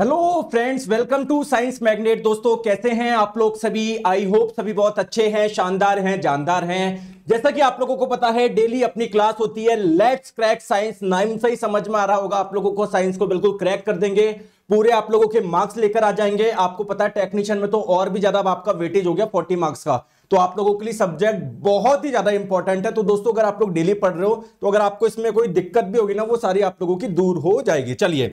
Hello friends welcome to Science Magnet दोस्तों कैसे हैं आप लोग सभी आई होप सभी बहुत अच्छे हैं शानदार हैं जानदार हैं जैसा कि आप लोगों को पता है डेली अपनी क्लास होती है लेट्स क्रैक साइंस नाइम से ही समझ में आ रहा होगा आप लोगों को साइंस को बिल्कुल क्रैक कर देंगे पूरे आप लोगों के मार्क्स लेकर आ जाएंगे आपको पता है टेक्निशियन में तो और भी ज्यादा आपका वेटेज हो गया फोर्टी मार्क्स का तो आप लोगों के लिए सब्जेक्ट बहुत ही ज्यादा इंपॉर्टेंट है तो दोस्तों अगर आप लोग डेली पढ़ रहे हो तो अगर आपको इसमें कोई दिक्कत भी होगी ना वो सारी आप लोगों की दूर हो जाएगी चलिए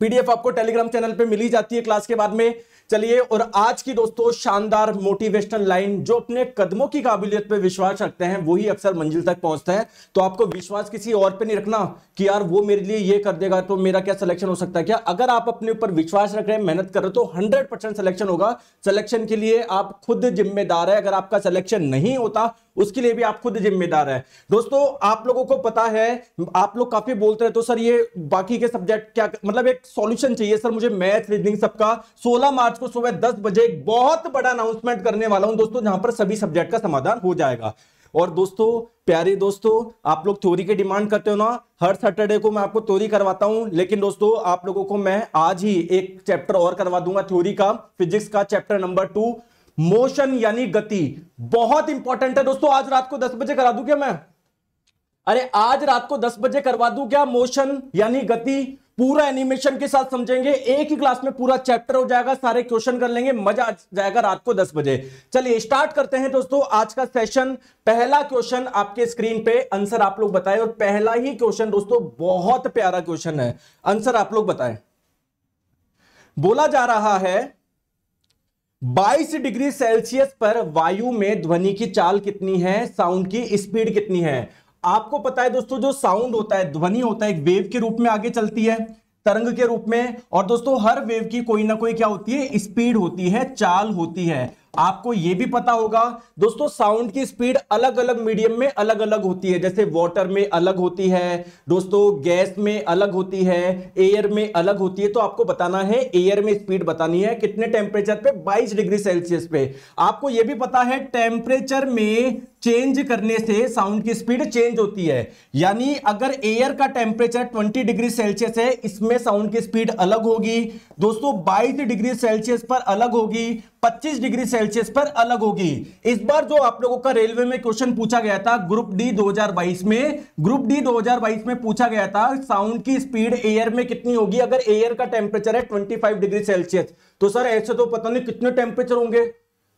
पीडीएफ आपको टेलीग्राम चैनल पे मिली जाती है क्लास के बाद में चलिए और आज की दोस्तों शानदार मोटिवेशनल लाइन जो अपने कदमों की काबिलियत पे विश्वास रखते हैं वही अक्सर मंजिल तक पहुंचता है तो आपको विश्वास किसी और पे नहीं रखना कि यार वो मेरे लिए ये कर देगा तो मेरा क्या सिलेक्शन हो सकता है क्या अगर आप अपने ऊपर विश्वास रख रहे हैं मेहनत कर रहे हो तो हंड्रेड सिलेक्शन होगा सिलेक्शन के लिए आप खुद जिम्मेदार है अगर आपका सिलेक्शन नहीं होता उसके लिए भी आप खुद जिम्मेदार है दोस्तों आप लोगों को पता है आप लोग काफी बोलते हैं तो सर ये बाकी के सब्जेक्ट क्या मतलब एक सॉल्यूशन चाहिए सर मुझे मैथ रीजनिंग सबका 16 मार्च को सुबह 10 बजे एक बहुत बड़ा अनाउंसमेंट करने वाला हूं दोस्तों जहां पर सभी सब्जेक्ट का समाधान हो जाएगा और दोस्तों प्यारे दोस्तों आप लोग थ्योरी की डिमांड करते हो ना हर सैटरडे को मैं आपको थ्योरी करवाता हूं लेकिन दोस्तों आप लोगों को मैं आज ही एक चैप्टर और करवा दूंगा थ्योरी का फिजिक्स का चैप्टर नंबर टू मोशन यानी गति बहुत इंपॉर्टेंट है दोस्तों आज रात को दस बजे करा दू क्या मैं अरे आज रात को दस बजे करवा दू क्या मोशन यानी गति पूरा एनिमेशन के साथ समझेंगे एक ही क्लास में पूरा चैप्टर हो जाएगा सारे क्वेश्चन कर लेंगे मजा आ जाएगा रात को दस बजे चलिए स्टार्ट करते हैं दोस्तों आज का सेशन पहला क्वेश्चन आपके स्क्रीन पे आंसर आप लोग बताएं और पहला ही क्वेश्चन दोस्तों बहुत प्यारा क्वेश्चन है आंसर आप लोग बताएं बोला जा रहा है 22 डिग्री सेल्सियस पर वायु में ध्वनि की चाल कितनी है साउंड की स्पीड कितनी है आपको पता है दोस्तों जो साउंड होता है ध्वनि होता है एक वेव के रूप में आगे चलती है तरंग के रूप में और दोस्तों हर वेव की कोई ना कोई क्या होती है स्पीड होती है चाल होती है आपको यह भी पता होगा दोस्तों साउंड की स्पीड अलग अलग मीडियम में अलग अलग होती है जैसे वाटर में अलग होती है दोस्तों गैस में अलग होती है एयर में अलग होती है तो आपको बताना है एयर में स्पीड बतानी है कितने टेम्परेचर पे 22 डिग्री सेल्सियस पे आपको यह भी पता है टेम्परेचर में चेंज करने से साउंड की स्पीड चेंज होती है यानी अगर एयर का टेम्परेचर 20 डिग्री सेल्सियस है इसमें साउंड की स्पीड अलग होगी दोस्तों 22 डिग्री सेल्सियस पर अलग होगी 25 डिग्री सेल्सियस सेल्सियस पर अलग होगी इस बार जो आप लोगों का रेलवे में क्वेश्चन पूछा गया था ग्रुप डी 2022 में ग्रुप डी 2022 में पूछा गया था साउंड की स्पीड एयर में कितनी होगी अगर एयर का टेम्परेचर है 25 डिग्री सेल्सियस तो सर ऐसे तो पता नहीं कितने टेम्परेचर होंगे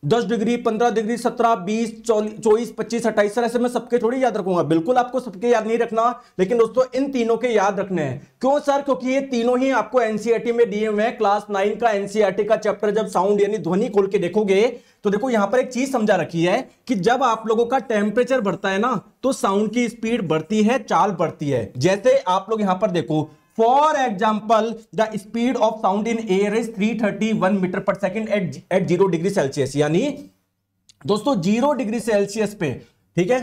दस डिग्री पंद्रह डिग्री सत्रह बीस चौबीस पच्चीस अट्ठाईस सर ऐसे में सबके थोड़ी याद रखूंगा बिल्कुल आपको सबके याद नहीं रखना लेकिन दोस्तों इन तीनों के याद रखने हैं क्यों सर क्योंकि ये तीनों ही आपको एनसीईआरटी e में दिए हुए हैं क्लास नाइन का एनसीईआरटी e का चैप्टर जब साउंड यानी ध्वनि खोल के देखोगे तो देखो यहां पर एक चीज समझा रखी है कि जब आप लोगों का टेम्परेचर बढ़ता है ना तो साउंड की स्पीड बढ़ती है चाल बढ़ती है जैसे आप लोग यहां पर देखो the speed of sound in air is three thirty 331 metre per second at at zero degree Celsius यानी दोस्तों जीरो डिग्री सेल्सियस पे ठीक है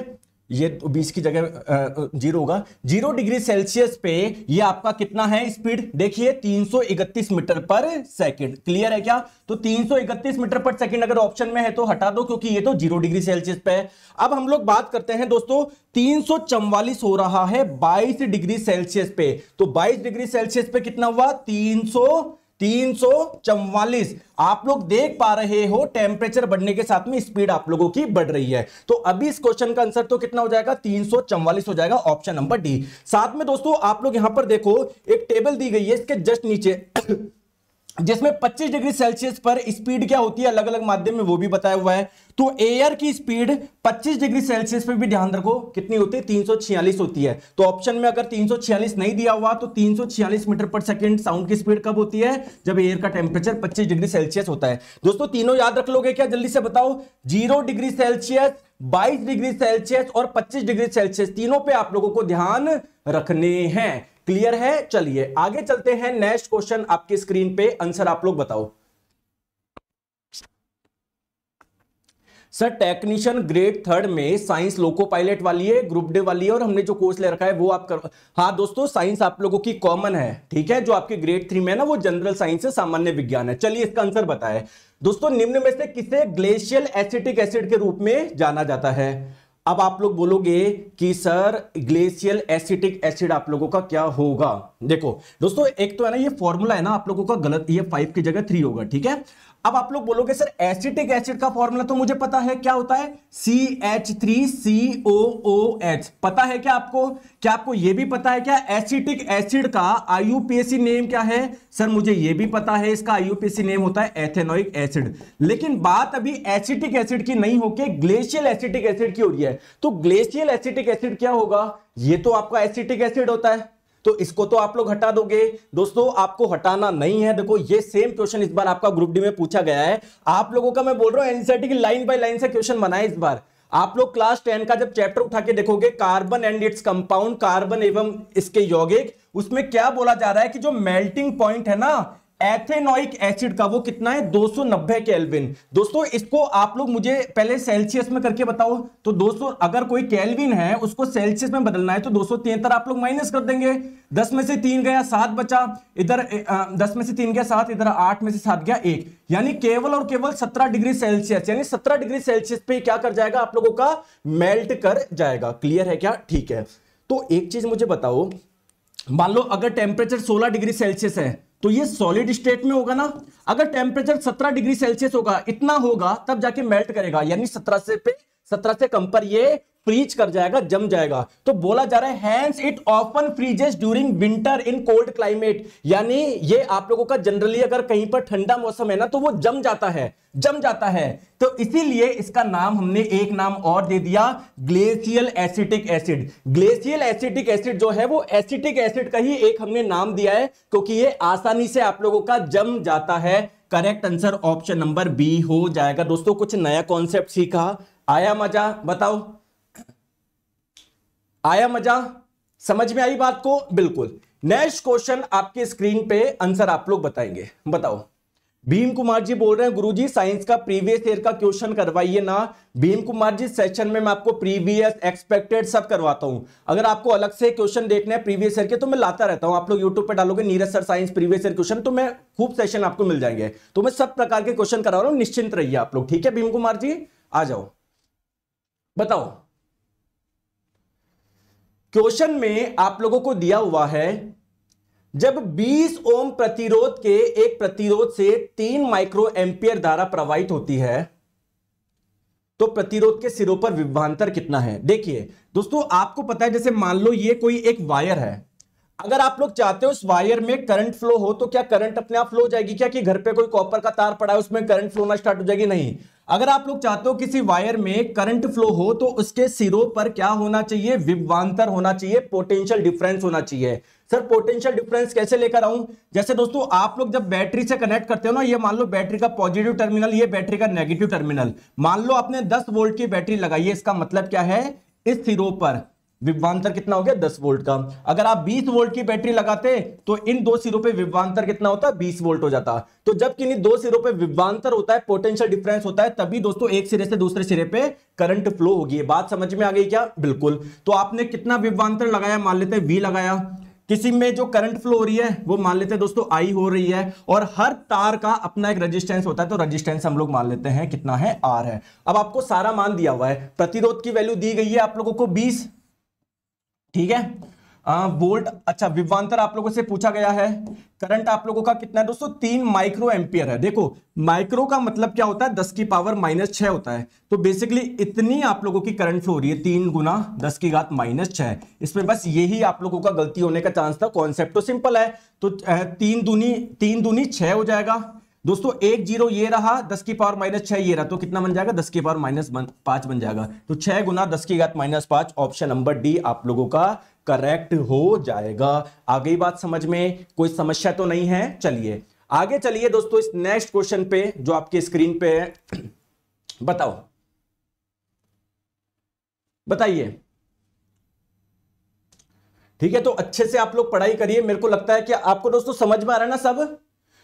ये बीस की जगह जीरो होगा जीरो डिग्री सेल्सियस पे ये आपका कितना है स्पीड देखिए 331 मीटर पर सेकंड क्लियर है क्या तो 331 मीटर पर सेकंड अगर ऑप्शन में है तो हटा दो क्योंकि ये तो जीरो डिग्री सेल्सियस पे है अब हम लोग बात करते हैं दोस्तों तीन हो रहा है बाईस डिग्री सेल्सियस पे तो बाईस डिग्री सेल्सियस पे कितना हुआ तीन तीन आप लोग देख पा रहे हो टेम्परेचर बढ़ने के साथ में स्पीड आप लोगों की बढ़ रही है तो अभी इस क्वेश्चन का आंसर तो कितना हो जाएगा तीन हो जाएगा ऑप्शन नंबर डी साथ में दोस्तों आप लोग यहां पर देखो एक टेबल दी गई है इसके जस्ट नीचे जिसमें 25 डिग्री सेल्सियस पर स्पीड क्या होती है अलग अलग माध्यम में वो भी बताया हुआ है तो एयर की स्पीड 25 डिग्री सेल्सियस पर भी ध्यान रखो कितनी होती है 346 होती है तो ऑप्शन में अगर 346 नहीं दिया हुआ तो 346 मीटर पर सेकंड साउंड की स्पीड कब होती है जब एयर का टेम्परेचर 25 डिग्री सेल्सियस होता है दोस्तों तीनों याद रख लोगे क्या जल्दी से बताओ zero degree Celsius 22 degree Celsius और 25 डिग्री सेल्सियस तीनों पे आप लोगों को ध्यान रखने हैं क्लियर है चलिए आगे चलते हैं नेक्स्ट क्वेश्चन आपकी स्क्रीन पे आंसर आप लोग बताओ सर टेक्नीशियन ग्रेड थर्ड में साइंस लोको पायलट वाली है ग्रुप डे वाली है और हमने जो कोर्स ले रखा है वो आप कर हाँ दोस्तों साइंस आप लोगों की कॉमन है ठीक है जो आपके ग्रेड थ्री में है ना वो जनरल साइंस है सामान्य विज्ञान है चलिए इसका आंसर बताएं दोस्तों निम्न में से किसे ग्लेशियल एसिटिक एसिड के रूप में जाना जाता है अब आप लोग बोलोगे कि सर ग्लेशियल एसिटिक एसिड आप लोगों का क्या होगा देखो दोस्तों एक तो है ना ये फॉर्मूला है ना आप लोगों का गलत ये फाइव की जगह थ्री होगा ठीक है अब आप लोग बोलोगे सर एसिटिक एसिड का फॉर्मूला तो मुझे पता है क्या होता है C H three C O O H पता है क्या आपको क्या आपको यह भी पता है क्या एसिटिक एसिड का आईयूपीएसी नेम क्या है सर मुझे यह भी पता है इसका आईयूपीएसी नेम होता है एथेनोइक एसिड लेकिन बात अभी एसिटिक एसिड की नहीं होके ग्लेशियल एसिटिक एसिड की हो रही है तो ग्लेशियल एसिटिक एसिड क्या होगा ये तो आपका एसिटिक एसिड होता है तो इसको तो आप लोग हटा दोगे दोस्तों आपको हटाना नहीं है देखो ये सेम क्वेश्चन इस बार आपका ग्रुप डी में पूछा गया है आप लोगों का मैं बोल रहा हूं एनसीआर की लाइन बाय लाइन से क्वेश्चन बनाए इस बार आप लोग क्लास टेन का जब चैप्टर उठा के देखोगे carbon and its compound carbon एवं इसके यौगिक उसमें क्या बोला जा रहा है कि जो मेल्टिंग पॉइंट है ना एथेनोइक एसिड का वो कितना है 290 सौ केल्विन दोस्तों इसको आप लोग मुझे पहले सेल्सियस में करके बताओ तो 200 अगर कोई कैलविन है उसको सेल्सियस में बदलना है तो दो आप लोग माइनस कर देंगे 10 में से तीन गया सात बचा इधर 10 में से तीन गया सात इधर आठ में से सात गया एक यानी केवल और केवल 17 डिग्री सेल्सियस यानी सत्रह डिग्री सेल्सियस पे क्या कर जाएगा आप लोगों का मेल्ट कर जाएगा क्लियर है क्या ठीक है तो एक चीज मुझे बताओ मान लो अगर टेम्परेचर सोलह डिग्री सेल्सियस है तो ये सॉलिड स्टेट में होगा ना अगर टेम्परेचर 17 डिग्री सेल्सियस होगा इतना होगा तब जाके मेल्ट करेगा यानी 17 से पे 17 से कम पर ये फ्रीज कर जाएगा जम जाएगा तो बोला जा रहा है hence it often freezes during winter in cold climate यानी ये आप लोगों का जनरली अगर कहीं पर ठंडा मौसम है ना तो वो जम जाता है जम जाता है तो इसीलिए इसका नाम हमने एक नाम और दे दिया glacial acetic acid glacial acetic acid जो है वो एसिटिक एसिड का ही एक हमने नाम दिया है क्योंकि ये आसानी से आप लोगों का जम जाता है correct answer option number B हो जाएगा दोस्तों कुछ नया कॉन्सेप्ट सीखा आया मजा बताओ आया मजा समझ में आई बात को बिल्कुल नेक्स्ट क्वेश्चन आपके स्क्रीन पे आंसर आप लोग बताएंगे बताओ भीम कुमार जी बोल रहे हैं गुरुजी साइंस का प्रीवियस ईयर का क्वेश्चन करवाइए ना भीम कुमार जी सेशन में मैं आपको प्रीवियस एक्सपेक्टेड सब करवाता हूं अगर आपको अलग से क्वेश्चन देखने हैं प्रीवियस ईयर के तो मैं लाता रहता हूं आप लोग यूट्यूब पर डालोगे Neeraj sir science previous year question तो मैं खूब सेशन आपको मिल जाएंगे तो मैं सब प्रकार के क्वेश्चन करा रहा हूं निश्चिंत रहिए आप लोग ठीक है भीम कुमार जी आ जाओ बताओ क्वेश्चन में आप लोगों को दिया हुआ है जब 20 ओम प्रतिरोध के एक प्रतिरोध से तीन माइक्रो एम्पियर धारा प्रवाहित होती है तो प्रतिरोध के सिरों पर विभवांतर कितना है देखिए दोस्तों आपको पता है जैसे मान लो ये कोई एक वायर है अगर आप लोग चाहते हो उस वायर में करंट फ्लो हो तो क्या करंट अपने आप फ्लो हो जाएगी क्या कि घर पे कोई कॉपर का तार पड़ा है उसमें करंट फ्लो होना स्टार्ट हो जाएगी नहीं अगर आप लोग चाहते हो किसी वायर में करंट फ्लो हो तो उसके सिरों पर क्या होना चाहिए विभवांतर होना चाहिए पोटेंशियल डिफरेंस होना चाहिए सर पोटेंशियल डिफरेंस कैसे लेकर आऊं जैसे दोस्तों आप लोग जब बैटरी से कनेक्ट करते हो ना ये मान लो बैटरी का पॉजिटिव टर्मिनल ये बैटरी का नेगेटिव टर्मिनल मान लो आपने दस वोल्ट की बैटरी लगाई है इसका मतलब क्या है इस सिरों पर विभवांतर कितना हो गया 10 वोल्ट का अगर आप 20 वोल्ट की बैटरी लगाते तो इन दो सिरों पे विभवांतर कितना होता है 20 वोल्ट हो जाता तो जब कि दो सिरों पे विभवांतर होता है पोटेंशियल डिफरेंस होता है तभी दोस्तों एक सिरे से दूसरे सिरे पे करंट फ्लो होगी बात समझ में आ गई क्या बिल्कुल तो आपने कितना विभवांतर लगाया मान लेते हैं वी लगाया किसी में जो करंट फ्लो हो रही है वो मान लेते हैं दोस्तों आई हो रही है और हर तार का अपना एक रेजिस्टेंस होता है तो रेजिस्टेंस हम लोग मान लेते हैं कितना है आर है अब आपको सारा मान दिया हुआ है प्रतिरोध की वैल्यू दी गई है आप लोगों को ठीक है वोल्ट अच्छा विवांतर आप लोगों से पूछा गया है करंट आप लोगों का कितना है दोस्तों तीन माइक्रो एम्पियर है देखो माइक्रो का मतलब क्या होता है दस की पावर माइनस छह होता है तो बेसिकली इतनी आप लोगों की करंट फ्लो हो रही है तीन गुना दस की घात माइनस छ इसमें बस यही आप लोगों का गलती होने का चांस था कॉन्सेप्ट तो सिंपल है तो तीन दूनी तीन दूनी छ हो जाएगा दोस्तों एक जीरो ये रहा दस की पावर माइनस छह ये रहा तो कितना बन जाएगा दस की पावर माइनस पांच बन जाएगा तो छह गुना दस की घात माइनस पांच ऑप्शन नंबर डी आप लोगों का करेक्ट हो जाएगा आगे बात समझ में कोई समस्या तो नहीं है चलिए आगे चलिए दोस्तों इस नेक्स्ट क्वेश्चन पे जो आपके स्क्रीन पे है बताओ बताइए ठीक है तो अच्छे से आप लोग पढ़ाई करिए मेरे को लगता है कि आपको दोस्तों समझ में आ रहा है ना सब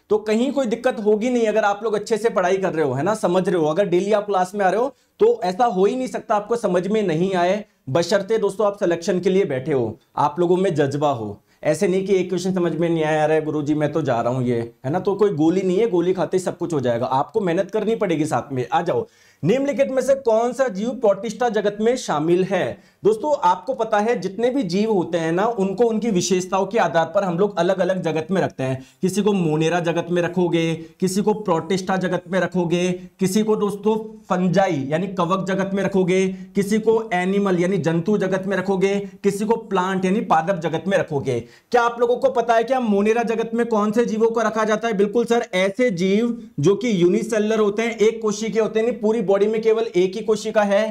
तो कहीं कोई दिक्कत होगी नहीं अगर आप लोग अच्छे से पढ़ाई कर रहे हो है ना समझ रहे हो अगर डेली आप क्लास में आ रहे हो तो ऐसा हो ही नहीं सकता आपको समझ में नहीं आए बशर्ते दोस्तों आप सिलेक्शन के लिए बैठे हो आप लोगों में जज्बा हो ऐसे नहीं कि एक क्वेश्चन समझ में नहीं आया अरे गुरु जी मैं तो जा रहा हूँ ये है ना तो कोई गोली नहीं है गोली खाते सब कुछ हो जाएगा आपको मेहनत करनी पड़ेगी साथ में आ जाओ निम्नलिखित में से कौन सा जीव प्रोटिस्टा जगत में शामिल है दोस्तों आपको पता है जितने भी जीव होते हैं ना उनको उनकी विशेषताओं के आधार पर हम लोग अलग अलग जगत में रखते हैं किसी को मोनेरा जगत में रखोगे किसी को प्रोटिस्टा जगत में रखोगे किसी को दोस्तों फंजाई यानी कवक जगत में रखोगे किसी को एनिमल यानी जंतु जगत में रखोगे किसी को प्लांट यानी पादप जगत में रखोगे क्या आप लोगों को पता है क्या मोनेरा जगत में कौन से जीवों को रखा जाता है बिल्कुल सर ऐसे जीव जो कि यूनिसेलर होते हैं एक कोशी के होते हैं पूरी बॉडी में केवल एक ही कोशिका है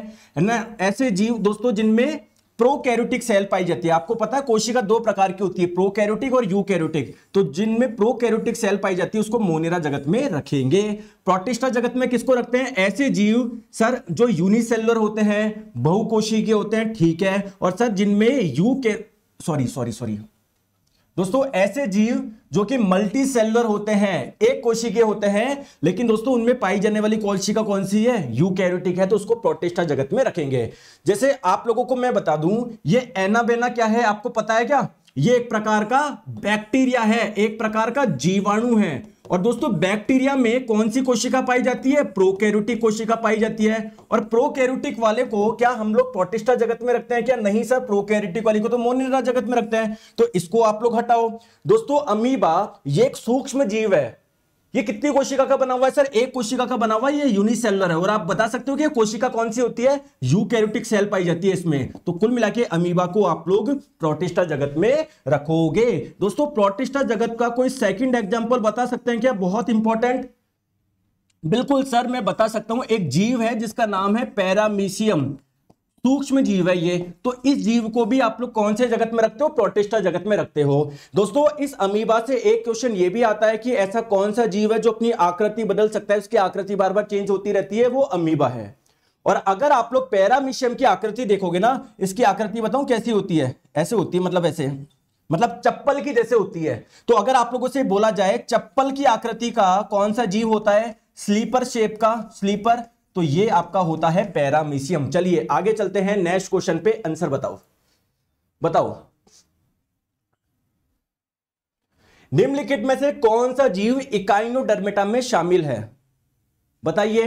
ना ऐसे जीव दोस्तों जिनमें प्रोकैरियोटिक सेल पाई जाती है आपको पता है कोशिका दो प्रकार की होती है प्रोकैरियोटिक और यूकैरियोटिक तो जिनमें प्रोकैरियोटिक सेल पाई जाती है उसको मोनेरा जगत में रखेंगे प्रोटिस्टा जगत में किसको रखते हैं ऐसे जीव सर जो यूनिसेलुलर होते हैं बहुकोशिकीय होते हैं ठीक है और सर जिनमें यू के सॉरी सॉरी सॉरी दोस्तों ऐसे जीव जो कि मल्टी सेलर होते हैं एक कोशी के होते हैं लेकिन दोस्तों उनमें पाई जाने वाली कोशिका कौन सी है कैरोटिक है तो उसको प्रोटेस्टा जगत में रखेंगे जैसे आप लोगों को मैं बता दूं ये एनाबेना क्या है आपको पता है क्या ये एक प्रकार का बैक्टीरिया है एक प्रकार का जीवाणु है और दोस्तों बैक्टीरिया में कौन सी कोशिका पाई जाती है प्रोकैरियोटिक कोशिका पाई जाती है और प्रोकैरियोटिक वाले को क्या हम लोग प्रोटिस्टा जगत में रखते हैं क्या नहीं सर प्रोकैरियोटिक वाली को तो मोनिरा जगत में रखते हैं तो इसको आप लोग हटाओ दोस्तों अमीबा ये एक सूक्ष्म जीव है ये कितनी कोशिका का बना हुआ है सर एक कोशिका का बना हुआ है ये यूनिसेलर है और आप बता सकते हो कि कोशिका कौन सी होती है यूकैरियोटिक सेल पाई जाती है इसमें तो कुल मिला के अमीबा को आप लोग प्रोटिस्टा जगत में रखोगे दोस्तों प्रोटिस्टा जगत का कोई सेकंड एग्जांपल बता सकते हैं क्या बहुत इंपॉर्टेंट बिल्कुल सर मैं बता सकता हूं एक जीव है जिसका नाम है पैरामीशियम सूक्ष्म जीव है ये तो इस जीव को भी आप लोग कौन से जगत में रखते हो प्रोटेस्टा जगत में रखते हो दोस्तों इस अमीबा से एक क्वेश्चन ये भी आता है कि ऐसा कौन सा जीव है जो अपनी आकृति बदल सकता है उसकी आकृति बार बार चेंज होती रहती है वो अमीबा है और अगर आप लोग पैरामिशियम की आकृति देखोगे ना इसकी आकृति बताऊं कैसी होती है ऐसे होती है मतलब ऐसे मतलब चप्पल की जैसे होती है तो अगर आप लोगों से बोला जाए चप्पल की आकृति का कौन सा जीव होता है स्लीपर शेप का स्लीपर तो ये आपका होता है पैरामीशियम चलिए आगे चलते हैं नेक्स्ट क्वेश्चन पे आंसर बताओ बताओ निम्नलिखित में से कौन सा जीव इकाइनोडर्मेटा में शामिल है बताइए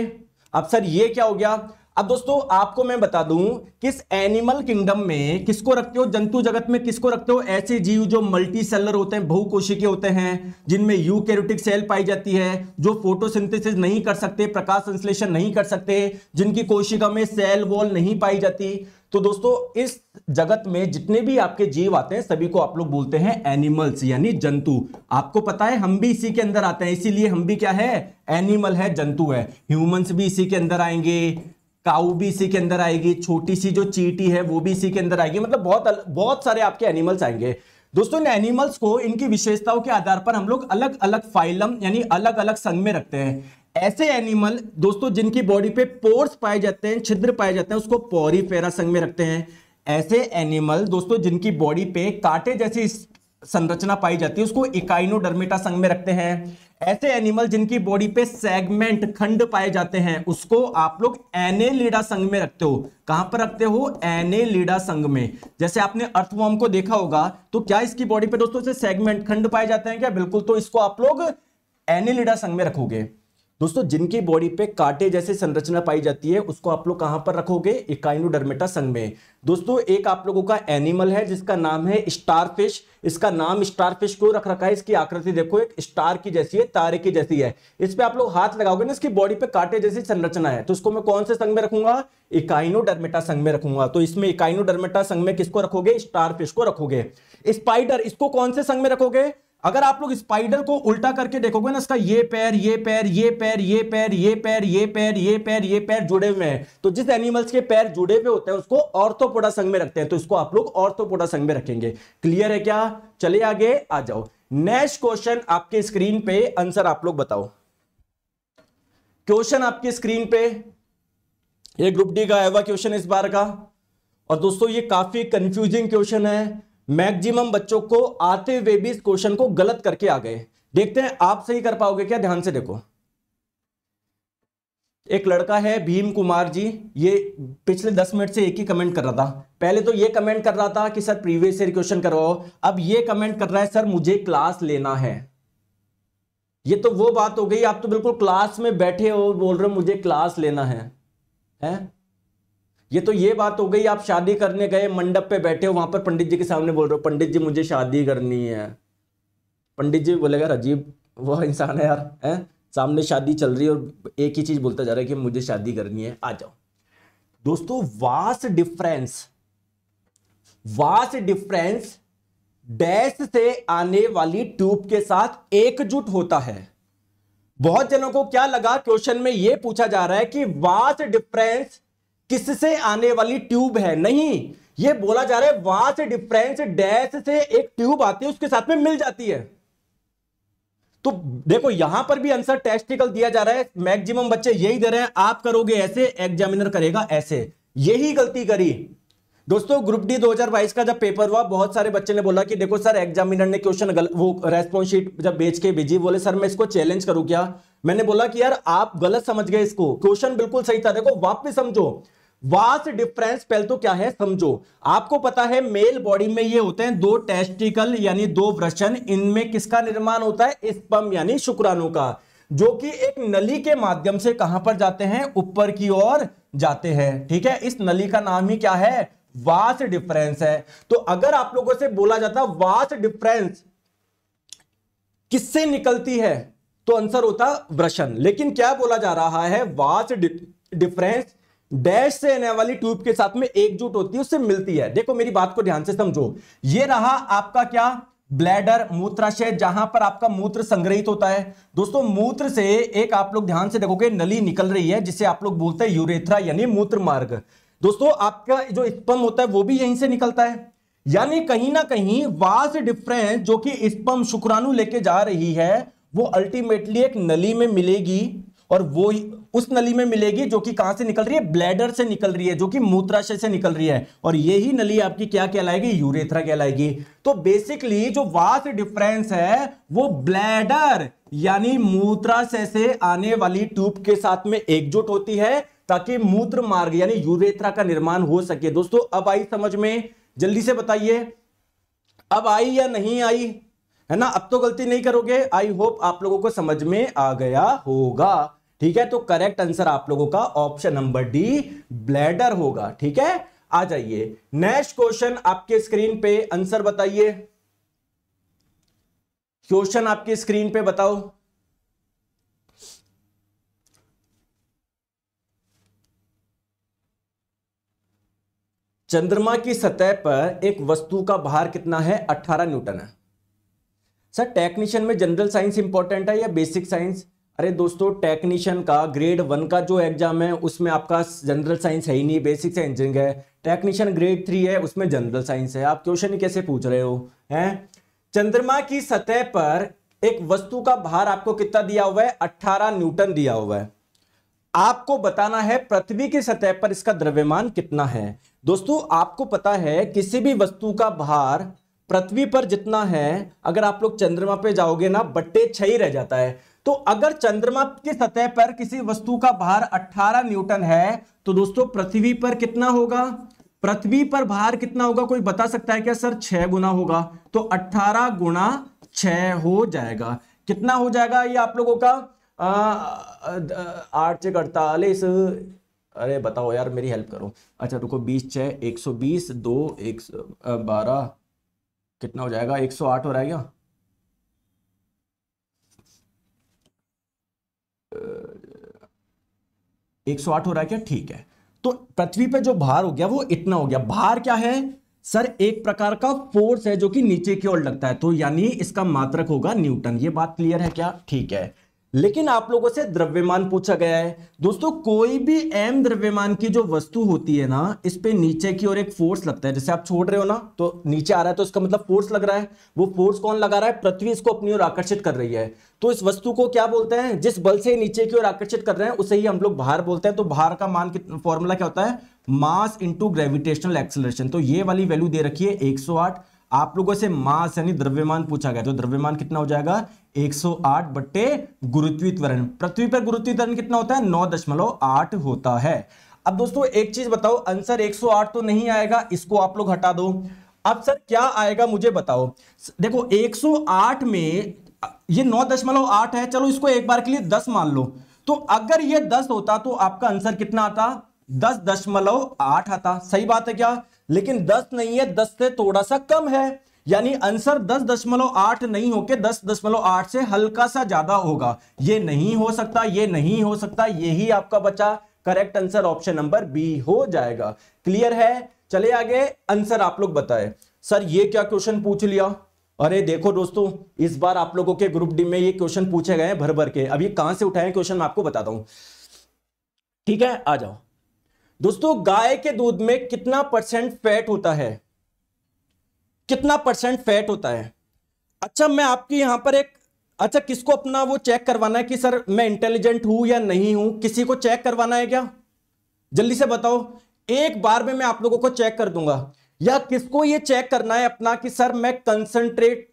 अब सर ये क्या हो गया अब दोस्तों आपको मैं बता दूं किस एनिमल किंगडम में किसको रखते हो जंतु जगत में किसको रखते हो ऐसे जीव जो मल्टी सेलर होते हैं बहुकोशिकीय होते हैं जिनमें कैरोटिक सेल पाई जाती है जो फोटोसिंथेसिस नहीं कर सकते प्रकाश संश्लेषण नहीं कर सकते जिनकी कोशिका में सेल वॉल नहीं पाई जाती तो दोस्तों इस जगत में जितने भी आपके जीव आते हैं सभी को आप लोग बोलते हैं एनिमल्स यानी जंतु आपको पता है हम भी इसी के अंदर आते हैं इसीलिए हम भी क्या है एनिमल है जंतु है ह्यूमंस भी इसी के अंदर आएंगे काऊ भी इसी के अंदर आएगी छोटी सी जो चीटी है वो भी इसी के अंदर आएगी मतलब बहुत बहुत सारे आपके एनिमल्स आएंगे दोस्तों इन एनिमल्स को इनकी विशेषताओं के आधार पर हम लोग अलग अलग फाइलम यानी अलग अलग संघ में रखते हैं ऐसे एनिमल दोस्तों जिनकी बॉडी पे पोर्स पाए जाते हैं छिद्र पाए जाते हैं उसको पौरी फेरा संघ में रखते हैं ऐसे एनिमल दोस्तों जिनकी बॉडी पे कांटे जैसी संरचना पाई जाती है उसको इकाइनोडर्मेटा संघ में रखते हैं ऐसे एनिमल जिनकी बॉडी पे सेगमेंट खंड पाए जाते हैं उसको आप लोग एनेलिडा संघ में रखते हो कहां पर रखते हो एनेलिडा संघ में जैसे आपने अर्थवॉर्म को देखा होगा तो क्या इसकी बॉडी पे दोस्तों से सेगमेंट खंड पाए जाते हैं क्या बिल्कुल तो इसको आप लोग एनेलिडा संघ में रखोगे दोस्तों जिनकी बॉडी पे कांटे जैसे संरचना पाई जाती है उसको आप लोग कहाँ पर रखोगे इकाइनोडर्मेटा संघ में दोस्तों एक आप लोगों का एनिमल है जिसका नाम है स्टारफिश इसका नाम स्टारफिश को रख रखा है इसकी आकृति देखो एक स्टार की जैसी है तारे की जैसी है इस पर आप लोग हाथ लगाओगे ना इसकी बॉडी पे कांटे जैसी संरचना है तो उसको मैं कौन से संघ में रखूंगा इकाइनोडर्मेटा संघ में रखूंगा तो इसमें इकाइनोडर्मेटा संघ में किसको रखोगे स्टार को रखोगे स्पाइडर इसको कौन से संघ में रखोगे अगर आप लोग स्पाइडर को उल्टा करके देखोगे ना इसका ये पैर ये पैर ये पैर ये पैर ये पैर ये पैर ये पैर ये पैर जुड़े हुए हैं तो जिस एनिमल्स के पैर जुड़े हुए होते हैं उसको ऑर्थोपोडा संघ में रखते हैं तो इसको आप लोग ऑर्थोपोडा संघ में रखेंगे क्लियर है क्या चले आगे आ जाओ नेक्स्ट क्वेश्चन आपके स्क्रीन पे आंसर आप लोग बताओ क्वेश्चन आपके स्क्रीन पे ये ग्रुप डी का एवा क्वेश्चन इस बार का और दोस्तों ये काफी कंफ्यूजिंग क्वेश्चन है मैक्सिमम बच्चों को आते हुए भी इस क्वेश्चन को गलत करके आ गए देखते हैं आप सही कर पाओगे क्या ध्यान से देखो एक लड़का है भीम कुमार जी ये पिछले दस मिनट से एक ही कमेंट कर रहा था पहले तो ये कमेंट कर रहा था कि सर प्रीवियस ईयर क्वेश्चन करवाओ अब ये कमेंट कर रहा है सर मुझे क्लास लेना है ये तो वो बात हो गई आप तो बिल्कुल क्लास में बैठे हो बोल रहे हो मुझे क्लास लेना है है? ये तो ये बात हो गई आप शादी करने गए मंडप पे बैठे हो वहां पर पंडित जी के सामने बोल रहे हो पंडित जी मुझे शादी करनी है पंडित जी बोलेगा अजीब वह इंसान है यार है सामने शादी चल रही है और एक ही चीज बोलता जा रहा है कि मुझे शादी करनी है आ जाओ दोस्तों vas deferens vas deferens dash से आने वाली ट्यूब के साथ एकजुट होता है बहुत जनों को क्या लगा क्वेश्चन में यह पूछा जा रहा है कि वास डिफरेंस किससे आने वाली ट्यूब है नहीं ये बोला जा रहा है वहां से डिफरेंस डैश से एक ट्यूब आती है उसके साथ में मिल जाती है तो देखो यहां पर भी आंसर टेस्टिकल दिया जा रहा है मैक्सिमम बच्चे यही दे रहे हैं आप करोगे ऐसे एग्जामिनर करेगा ऐसे यही गलती करी दोस्तों ग्रुप डी 2022 का जब पेपर हुआ बहुत सारे बच्चे ने बोला कि देखो सर एग्जामिनर ने क्वेश्चन वो रेस्पॉन्स शीट जब बेच के भेजी बोले सर मैं इसको चैलेंज करूं क्या मैंने बोला कि यार आप गलत समझ गए इसको क्वेश्चन बिल्कुल सही था देखो वापस समझो वास्ट डिफरेंस पहले तो क्या है समझो आपको पता है मेल बॉडी में ये होते हैं दो टेस्टिकल यानी दो वृषण इनमें किसका निर्माण होता है स्पम यानी शुक्राणु का जो कि एक नली के माध्यम से कहां पर जाते हैं ऊपर की ओर जाते हैं ठीक है इस नली का नाम ही क्या है वास डिफरेंस है तो अगर आप लोगों से बोला जाता वास डिफरेंस किससे निकलती है तो आंसर होता वृषण लेकिन क्या बोला जा रहा है वास डिफरेंस डैश से आने वाली ट्यूब के साथ में एकजुट होती है उससे मिलती है देखो मेरी बात को ध्यान से समझो ये रहा आपका क्या ब्लैडर मूत्राशय जहां पर आपका मूत्र संग्रहित होता है दोस्तों मूत्र से एक आप लोग ध्यान से देखोगे नली निकल रही है जिसे आप लोग बोलते हैं यूरेथ्रा यानी मूत्र मार्ग दोस्तों आपका जो स्पम होता है वो भी यहीं से निकलता है यानी कहीं ना कहीं वास डिफरेंस जो कि स्पम शुक्राणु लेके जा रही है वो अल्टीमेटली एक नली में मिलेगी और वो उस नली में मिलेगी जो कि कहां से निकल रही है ब्लैडर से निकल रही है जो कि मूत्राशय से निकल रही है और यही नली आपकी क्या कहलाएगी यूरेथ्रा कहलाएगी तो बेसिकली जो वास डिफरेंस है वो ब्लैडर यानी मूत्राशय से आने वाली ट्यूब के साथ में एकजुट होती है ताकि मूत्र मार्ग यानी यूरेथ्रा का निर्माण हो सके दोस्तों अब आई समझ में जल्दी से बताइए अब आई या नहीं आई है ना अब तो गलती नहीं करोगे आई होप आप लोगों को समझ में आ गया होगा ठीक है तो करेक्ट आंसर आप लोगों का ऑप्शन नंबर डी ब्लैडर होगा ठीक है आ जाइए नेक्स्ट क्वेश्चन आपके स्क्रीन पे आंसर बताइए क्वेश्चन आपके स्क्रीन पे बताओ चंद्रमा की सतह पर एक वस्तु का भार कितना है 18 न्यूटन है सर टेक्नीशियन में जनरल साइंस इंपॉर्टेंट है या बेसिक साइंस अरे दोस्तों टेक्नीशियन का ग्रेड वन का जो एग्जाम है उसमें आपका जनरल साइंस है ही नहीं बेसिक से इंजीनियरिंग है टेक्नीशियन ग्रेड थ्री है उसमें जनरल साइंस है आप क्वेश्चन ही कैसे पूछ रहे हो हैं चंद्रमा की सतह पर एक वस्तु का भार आपको कितना दिया हुआ है अट्ठारह न्यूटन दिया हुआ है आपको बताना है पृथ्वी की सतह पर इसका द्रव्यमान कितना है दोस्तों आपको पता है किसी भी वस्तु का भार पृथ्वी पर जितना है अगर आप लोग चंद्रमा पे जाओगे ना बट्टे छह रह जाता है तो अगर चंद्रमा की सतह पर किसी वस्तु का भार 18 न्यूटन है तो दोस्तों पृथ्वी पर कितना होगा पृथ्वी पर भार कितना होगा कोई बता सकता है क्या सर छह गुना होगा तो अट्ठारह गुना छ हो जाएगा कितना हो जाएगा ये आप लोगों का आठ छः अड़तालीस अरे बताओ यार मेरी हेल्प करो अच्छा रुको बीस छः एक सौ बीस दो एक बारह कितना हो जाएगा एक सौ आठ हो जाएगा 108 हो रहा है क्या ठीक है तो पृथ्वी पे जो भार हो गया वो इतना हो गया भार क्या है सर एक प्रकार का फोर्स है जो कि नीचे की ओर लगता है तो यानी इसका मात्रक होगा न्यूटन ये बात क्लियर है क्या ठीक है लेकिन आप लोगों से द्रव्यमान पूछा गया है दोस्तों कोई भी एम द्रव्यमान की जो वस्तु होती है ना इस पे नीचे की ओर एक फोर्स लगता है जैसे आप छोड़ रहे हो ना तो नीचे आ रहा है तो इसका मतलब फोर्स लग रहा है वो फोर्स कौन लगा रहा है पृथ्वी इसको अपनी ओर आकर्षित कर रही है तो इस वस्तु को क्या बोलते हैं जिस बल से नीचे की ओर आकर्षित कर रहे हैं उसे ही हम लोग भार बोलते हैं तो भार का मान फॉर्मूला क्या होता है मास इंटू ग्रेविटेशनल एक्सलेशन तो ये वाली वैल्यू दे रखिए एक आप लोगों से मास यानी द्रव्यमान पूछा गया तो द्रव्यमान कितना हो जाएगा 108 बट्टे गुरुत्वीय त्वरण पृथ्वी पर गुरुत्वीय त्वरण कितना होता है आठ होता है अब दोस्तों एक चीज बताओ आंसर 108 तो नहीं आएगा इसको आप लोग हटा दो अब सर क्या आएगा मुझे बताओ देखो 108 में ये आठ है चलो इसको एक बार के लिए दस मान लो तो अगर ये दस होता तो आपका आंसर कितना आता दस दशमलव आठ आता सही बात है क्या लेकिन दस नहीं है दस से थोड़ा सा कम है यानी आंसर दस दशमलव आठ नहीं होके दस दशमलव आठ से हल्का सा ज्यादा होगा ये नहीं हो सकता ये नहीं हो सकता यही आपका बचा correct answer option number B हो जाएगा क्लियर है चले आगे आंसर आप लोग बताए सर ये क्या क्वेश्चन पूछ लिया अरे देखो दोस्तों इस बार आप लोगों के ग्रुप डी में ये क्वेश्चन पूछे गए हैं भर भर के अभी कहां से उठाए क्वेश्चन मैं आपको बताता हूं ठीक है आ जाओ दोस्तों गाय के दूध में कितना परसेंट फैट होता है कितना परसेंट फैट होता है अच्छा मैं आपकी यहां पर एक अच्छा किसको अपना वो चेक करवाना है कि सर मैं इंटेलिजेंट हूं या नहीं हूं किसी को चेक करवाना है क्या जल्दी से बताओ एक बार में मैं आप लोगों को चेक कर दूंगा या किसको ये चेक करना है अपना कि सर मैं कंसंट्रेट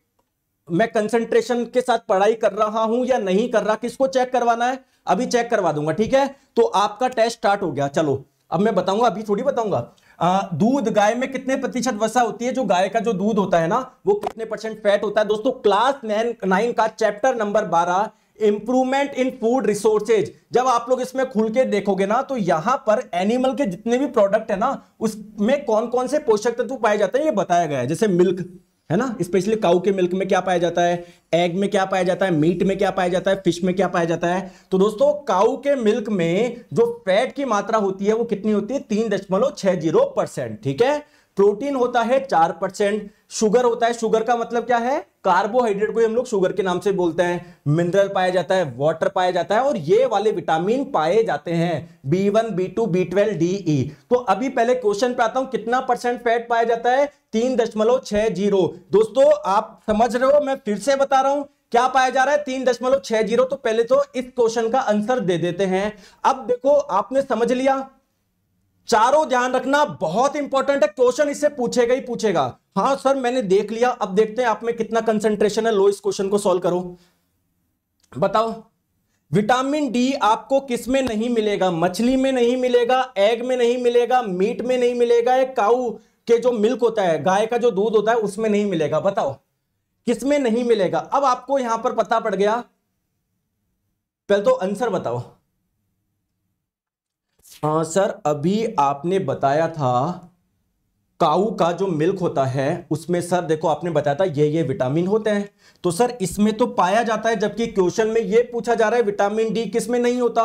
मैं कंसंट्रेशन के साथ पढ़ाई कर रहा हूं या नहीं कर रहा किसको चेक करवाना है अभी चेक करवा दूंगा ठीक है तो आपका टेस्ट स्टार्ट हो गया चलो अब मैं बताऊंगा अभी थोड़ी बताऊंगा दूध गाय में कितने प्रतिशत वसा होती है जो गाय का जो दूध होता है ना वो कितने परसेंट फैट होता है दोस्तों क्लास नाइन नाइन का चैप्टर नंबर बारह इंप्रूवमेंट इन फूड रिसोर्सेज जब आप लोग इसमें खुल के देखोगे ना तो यहां पर एनिमल के जितने भी प्रोडक्ट है ना उसमें कौन कौन से पोषक तत्व पाए जाते हैं ये बताया गया है जैसे मिल्क है ना स्पेशली काउ के मिल्क में क्या पाया जाता है एग में क्या पाया जाता है मीट में क्या पाया जाता है फिश में क्या पाया जाता है तो दोस्तों काउ के मिल्क में जो फैट की मात्रा होती है वो कितनी होती है तीन दशमलव छह जीरो परसेंट ठीक है प्रोटीन होता है चार परसेंट शुगर होता है शुगर का मतलब क्या है कार्बोहाइड्रेट को हम लोग शुगर के नाम से बोलते हैं मिनरल पाया जाता है वाटर पाया जाता है और ये वाले विटामिन पाए जाते हैं B one B two B twelve D E तो अभी पहले क्वेश्चन पे आता हूं कितना परसेंट फैट पाया जाता है तीन दशमलव छह जीरो दोस्तों आप समझ रहे हो मैं फिर से बता रहा हूं क्या पाया जा रहा है तीन दशमलव छह जीरो तो पहले तो इस क्वेश्चन का आंसर दे देते हैं अब देखो आपने समझ लिया चारों ध्यान रखना बहुत इंपॉर्टेंट है क्वेश्चन इससे पूछेगा ही पूछेगा हाँ सर मैंने देख लिया अब देखते हैं आप में कितना कंसेंट्रेशन है लो इस क्वेश्चन को सॉल्व करो बताओ विटामिन डी आपको किस में नहीं मिलेगा मछली में नहीं मिलेगा एग में नहीं मिलेगा मीट में नहीं मिलेगा या काऊ कि जो मिल्क होता है गाय का जो दूध होता है उसमें नहीं मिलेगा बताओ किसमें नहीं मिलेगा अब आपको यहां पर पता पड़ गया पहले तो आंसर बताओ हाँ सर अभी आपने बताया था काऊ का जो मिल्क होता है उसमें सर देखो आपने बताया था ये ये विटामिन होते हैं तो सर इसमें तो पाया जाता है जबकि क्वेश्चन में ये पूछा जा रहा है विटामिन डी किसमें नहीं होता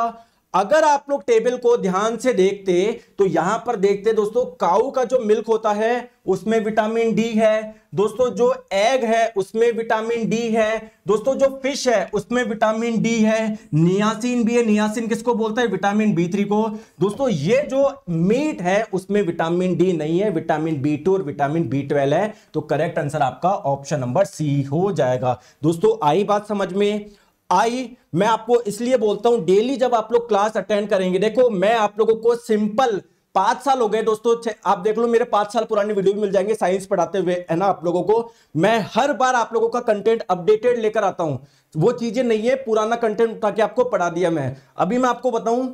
अगर आप लोग टेबल को ध्यान से देखते तो यहां पर देखते दोस्तों काऊ का जो मिल्क होता है उसमें विटामिन डी है दोस्तों जो एग है उसमें विटामिन डी है दोस्तों जो फिश है उसमें विटामिन डी है नियासिन भी है नियासिन किसको बोलता है विटामिन बी थ्री को दोस्तों ये जो मीट है उसमें विटामिन डी नहीं है विटामिन बी टू और विटामिन बी ट्वेल्व है तो करेक्ट आंसर आपका ऑप्शन नंबर सी हो जाएगा दोस्तों आई बात समझ में आई मैं आपको इसलिए बोलता हूं डेली जब आप लोग क्लास अटेंड करेंगे देखो मैं आप लोगों को सिंपल पांच साल हो गए दोस्तों आप देख लो मेरे पांच साल पुराने वीडियो भी मिल जाएंगे साइंस पढ़ाते हुए है ना आप लोगों को मैं हर बार आप लोगों का कंटेंट अपडेटेड लेकर आता हूं वो चीजें नहीं है पुराना कंटेंट उठा के आपको पढ़ा दिया मैं अभी मैं आपको बताऊं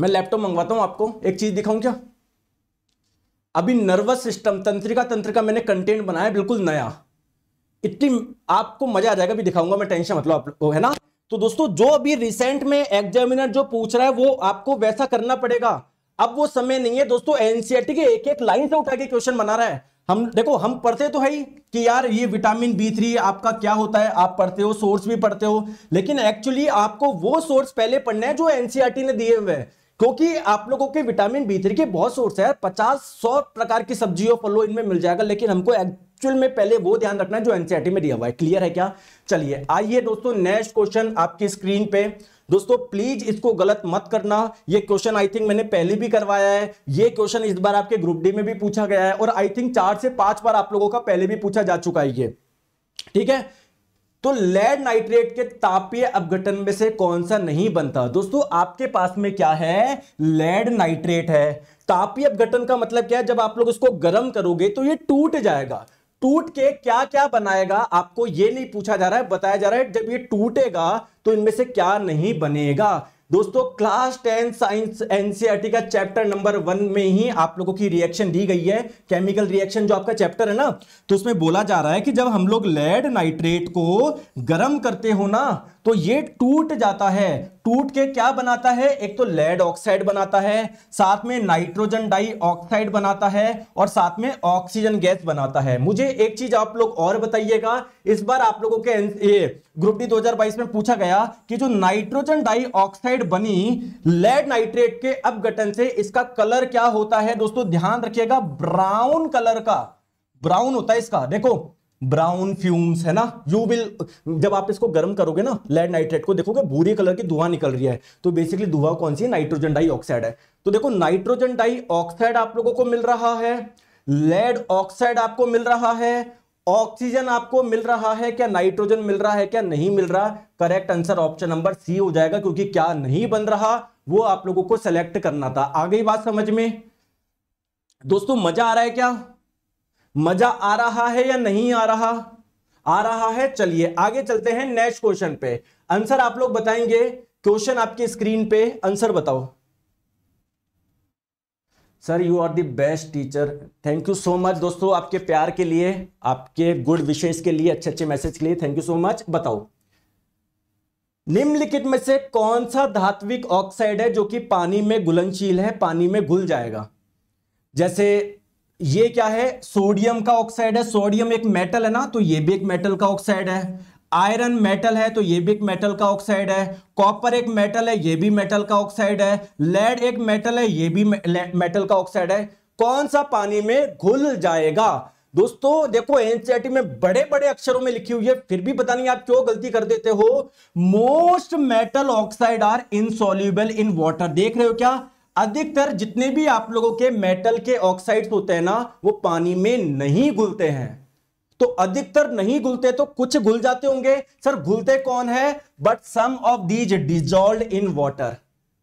मैं लैपटॉप मंगवाता हूं आपको एक चीज दिखाऊं क्या अभी नर्वस सिस्टम तंत्रिका तंत्रिका मैंने कंटेंट बनाया बिल्कुल नया इतनी आपको मजा आ जाएगा भी दिखाऊंगा मैं टेंशन मतलब आपको है ना तो दोस्तों जो अभी रिसेंट में एग्जामिनर जो पूछ रहा है वो आपको वैसा करना पड़ेगा अब वो समय नहीं है दोस्तों एनसीआरटी e के एक एक लाइन से उठा के क्वेश्चन बना रहा है हम देखो हम पढ़ते तो है ही कि यार ये विटामिन बी थ्री आपका क्या होता है आप पढ़ते हो सोर्स भी पढ़ते हो लेकिन एक्चुअली आपको वो सोर्स पहले पढ़ना है जो एनसीआरटी e ने दिए हुए क्योंकि आप लोगों के विटामिन बी थ्री के बहुत सोर्स है पचास सौ प्रकार की सब्जियों फलों इनमें मिल जाएगा लेकिन हमको एक्चुअल में पहले वो ध्यान रखना जो एनसीआरटी में दिया हुआ है क्लियर है क्या चलिए आइए दोस्तों नेक्स्ट क्वेश्चन आपकी स्क्रीन पे दोस्तों प्लीज इसको गलत मत करना ये क्वेश्चन आई थिंक मैंने पहले भी करवाया है ये क्वेश्चन इस बार आपके ग्रुप डी में भी पूछा गया है और आई थिंक चार से पांच बार आप लोगों का पहले भी पूछा जा चुका है ये ठीक है तो लेड नाइट्रेट के तापीय अपघटन में से कौन सा नहीं बनता दोस्तों आपके पास में क्या है लेड नाइट्रेट है तापीय अपघटन का मतलब क्या है जब आप लोग इसको गर्म करोगे तो ये टूट जाएगा टूट के क्या क्या बनाएगा आपको ये नहीं पूछा जा रहा है बताया जा रहा है जब ये टूटेगा तो इनमें से क्या नहीं बनेगा दोस्तों क्लास टेन साइंस एनसीईआरटी का चैप्टर नंबर वन में ही आप लोगों की रिएक्शन दी गई है केमिकल रिएक्शन जो आपका चैप्टर है ना तो उसमें बोला जा रहा है कि जब हम लोग लेड नाइट्रेट को गर्म करते हो ना तो ये टूट जाता है टूट के क्या बनाता है एक तो लेड ऑक्साइड बनाता है साथ में नाइट्रोजन डाइऑक्साइड बनाता है और साथ में ऑक्सीजन गैस बनाता है मुझे एक चीज आप लोग और बताइएगा इस बार आप लोगों के ग्रुप डी 2022 में पूछा गया कि जो नाइट्रोजन डाइऑक्साइड बनी लेड नाइट्रेट के अपघटन से इसका कलर क्या होता है दोस्तों ध्यान रखिएगा ब्राउन कलर का ब्राउन होता है इसका देखो ब्राउन फ्यूम्स है ना यू विल जब आप इसको गर्म करोगे ना लेड नाइट्रेट को देखोगे भूरे कलर की धुआं निकल रही है तो बेसिकली धुआं कौन सी है नाइट्रोजन डाई ऑक्साइड है तो देखो नाइट्रोजन डाई ऑक्साइड आप लोगों को मिल रहा है लेड ऑक्साइड आपको मिल रहा है ऑक्सीजन आपको मिल रहा है क्या नाइट्रोजन मिल रहा है क्या नहीं मिल रहा correct answer option number C हो जाएगा क्योंकि क्या नहीं बन रहा वो आप लोगों को सेलेक्ट करना था आगे बात समझ में दोस्तों मजा आ रहा है क्या मजा आ रहा है या नहीं आ रहा आ रहा है चलिए आगे चलते हैं नेक्स्ट क्वेश्चन पे आंसर आप लोग बताएंगे क्वेश्चन आपकी स्क्रीन पे आंसर बताओ sir you are the best teacher thank you so much दोस्तों आपके प्यार के लिए आपके गुड विशेष के लिए अच्छे अच्छे मैसेज के लिए थैंक यू सो मच बताओ निम्नलिखित में से कौन सा धात्विक ऑक्साइड है जो कि पानी में घुलनशील है पानी में घुल जाएगा जैसे ये क्या है सोडियम का ऑक्साइड है सोडियम एक मेटल है ना तो ये भी एक मेटल का ऑक्साइड है आयरन मेटल है तो ये भी एक मेटल का ऑक्साइड है कॉपर एक मेटल है ये भी मेटल का ऑक्साइड है लेड एक मेटल है ये भी मेटल का ऑक्साइड है कौन सा पानी में घुल जाएगा दोस्तों देखो एनसीआरटी e में बड़े बड़े अक्षरों में लिखी हुई है फिर भी पता नहीं आप क्यों गलती कर देते हो most metal oxide are insoluble in water देख रहे हो क्या अधिकतर जितने भी आप लोगों के मेटल के ऑक्साइड्स होते हैं ना वो पानी में नहीं घुलते हैं तो अधिकतर नहीं घुलते तो कुछ घुल जाते होंगे सर घुलते कौन है but some of these dissolve in water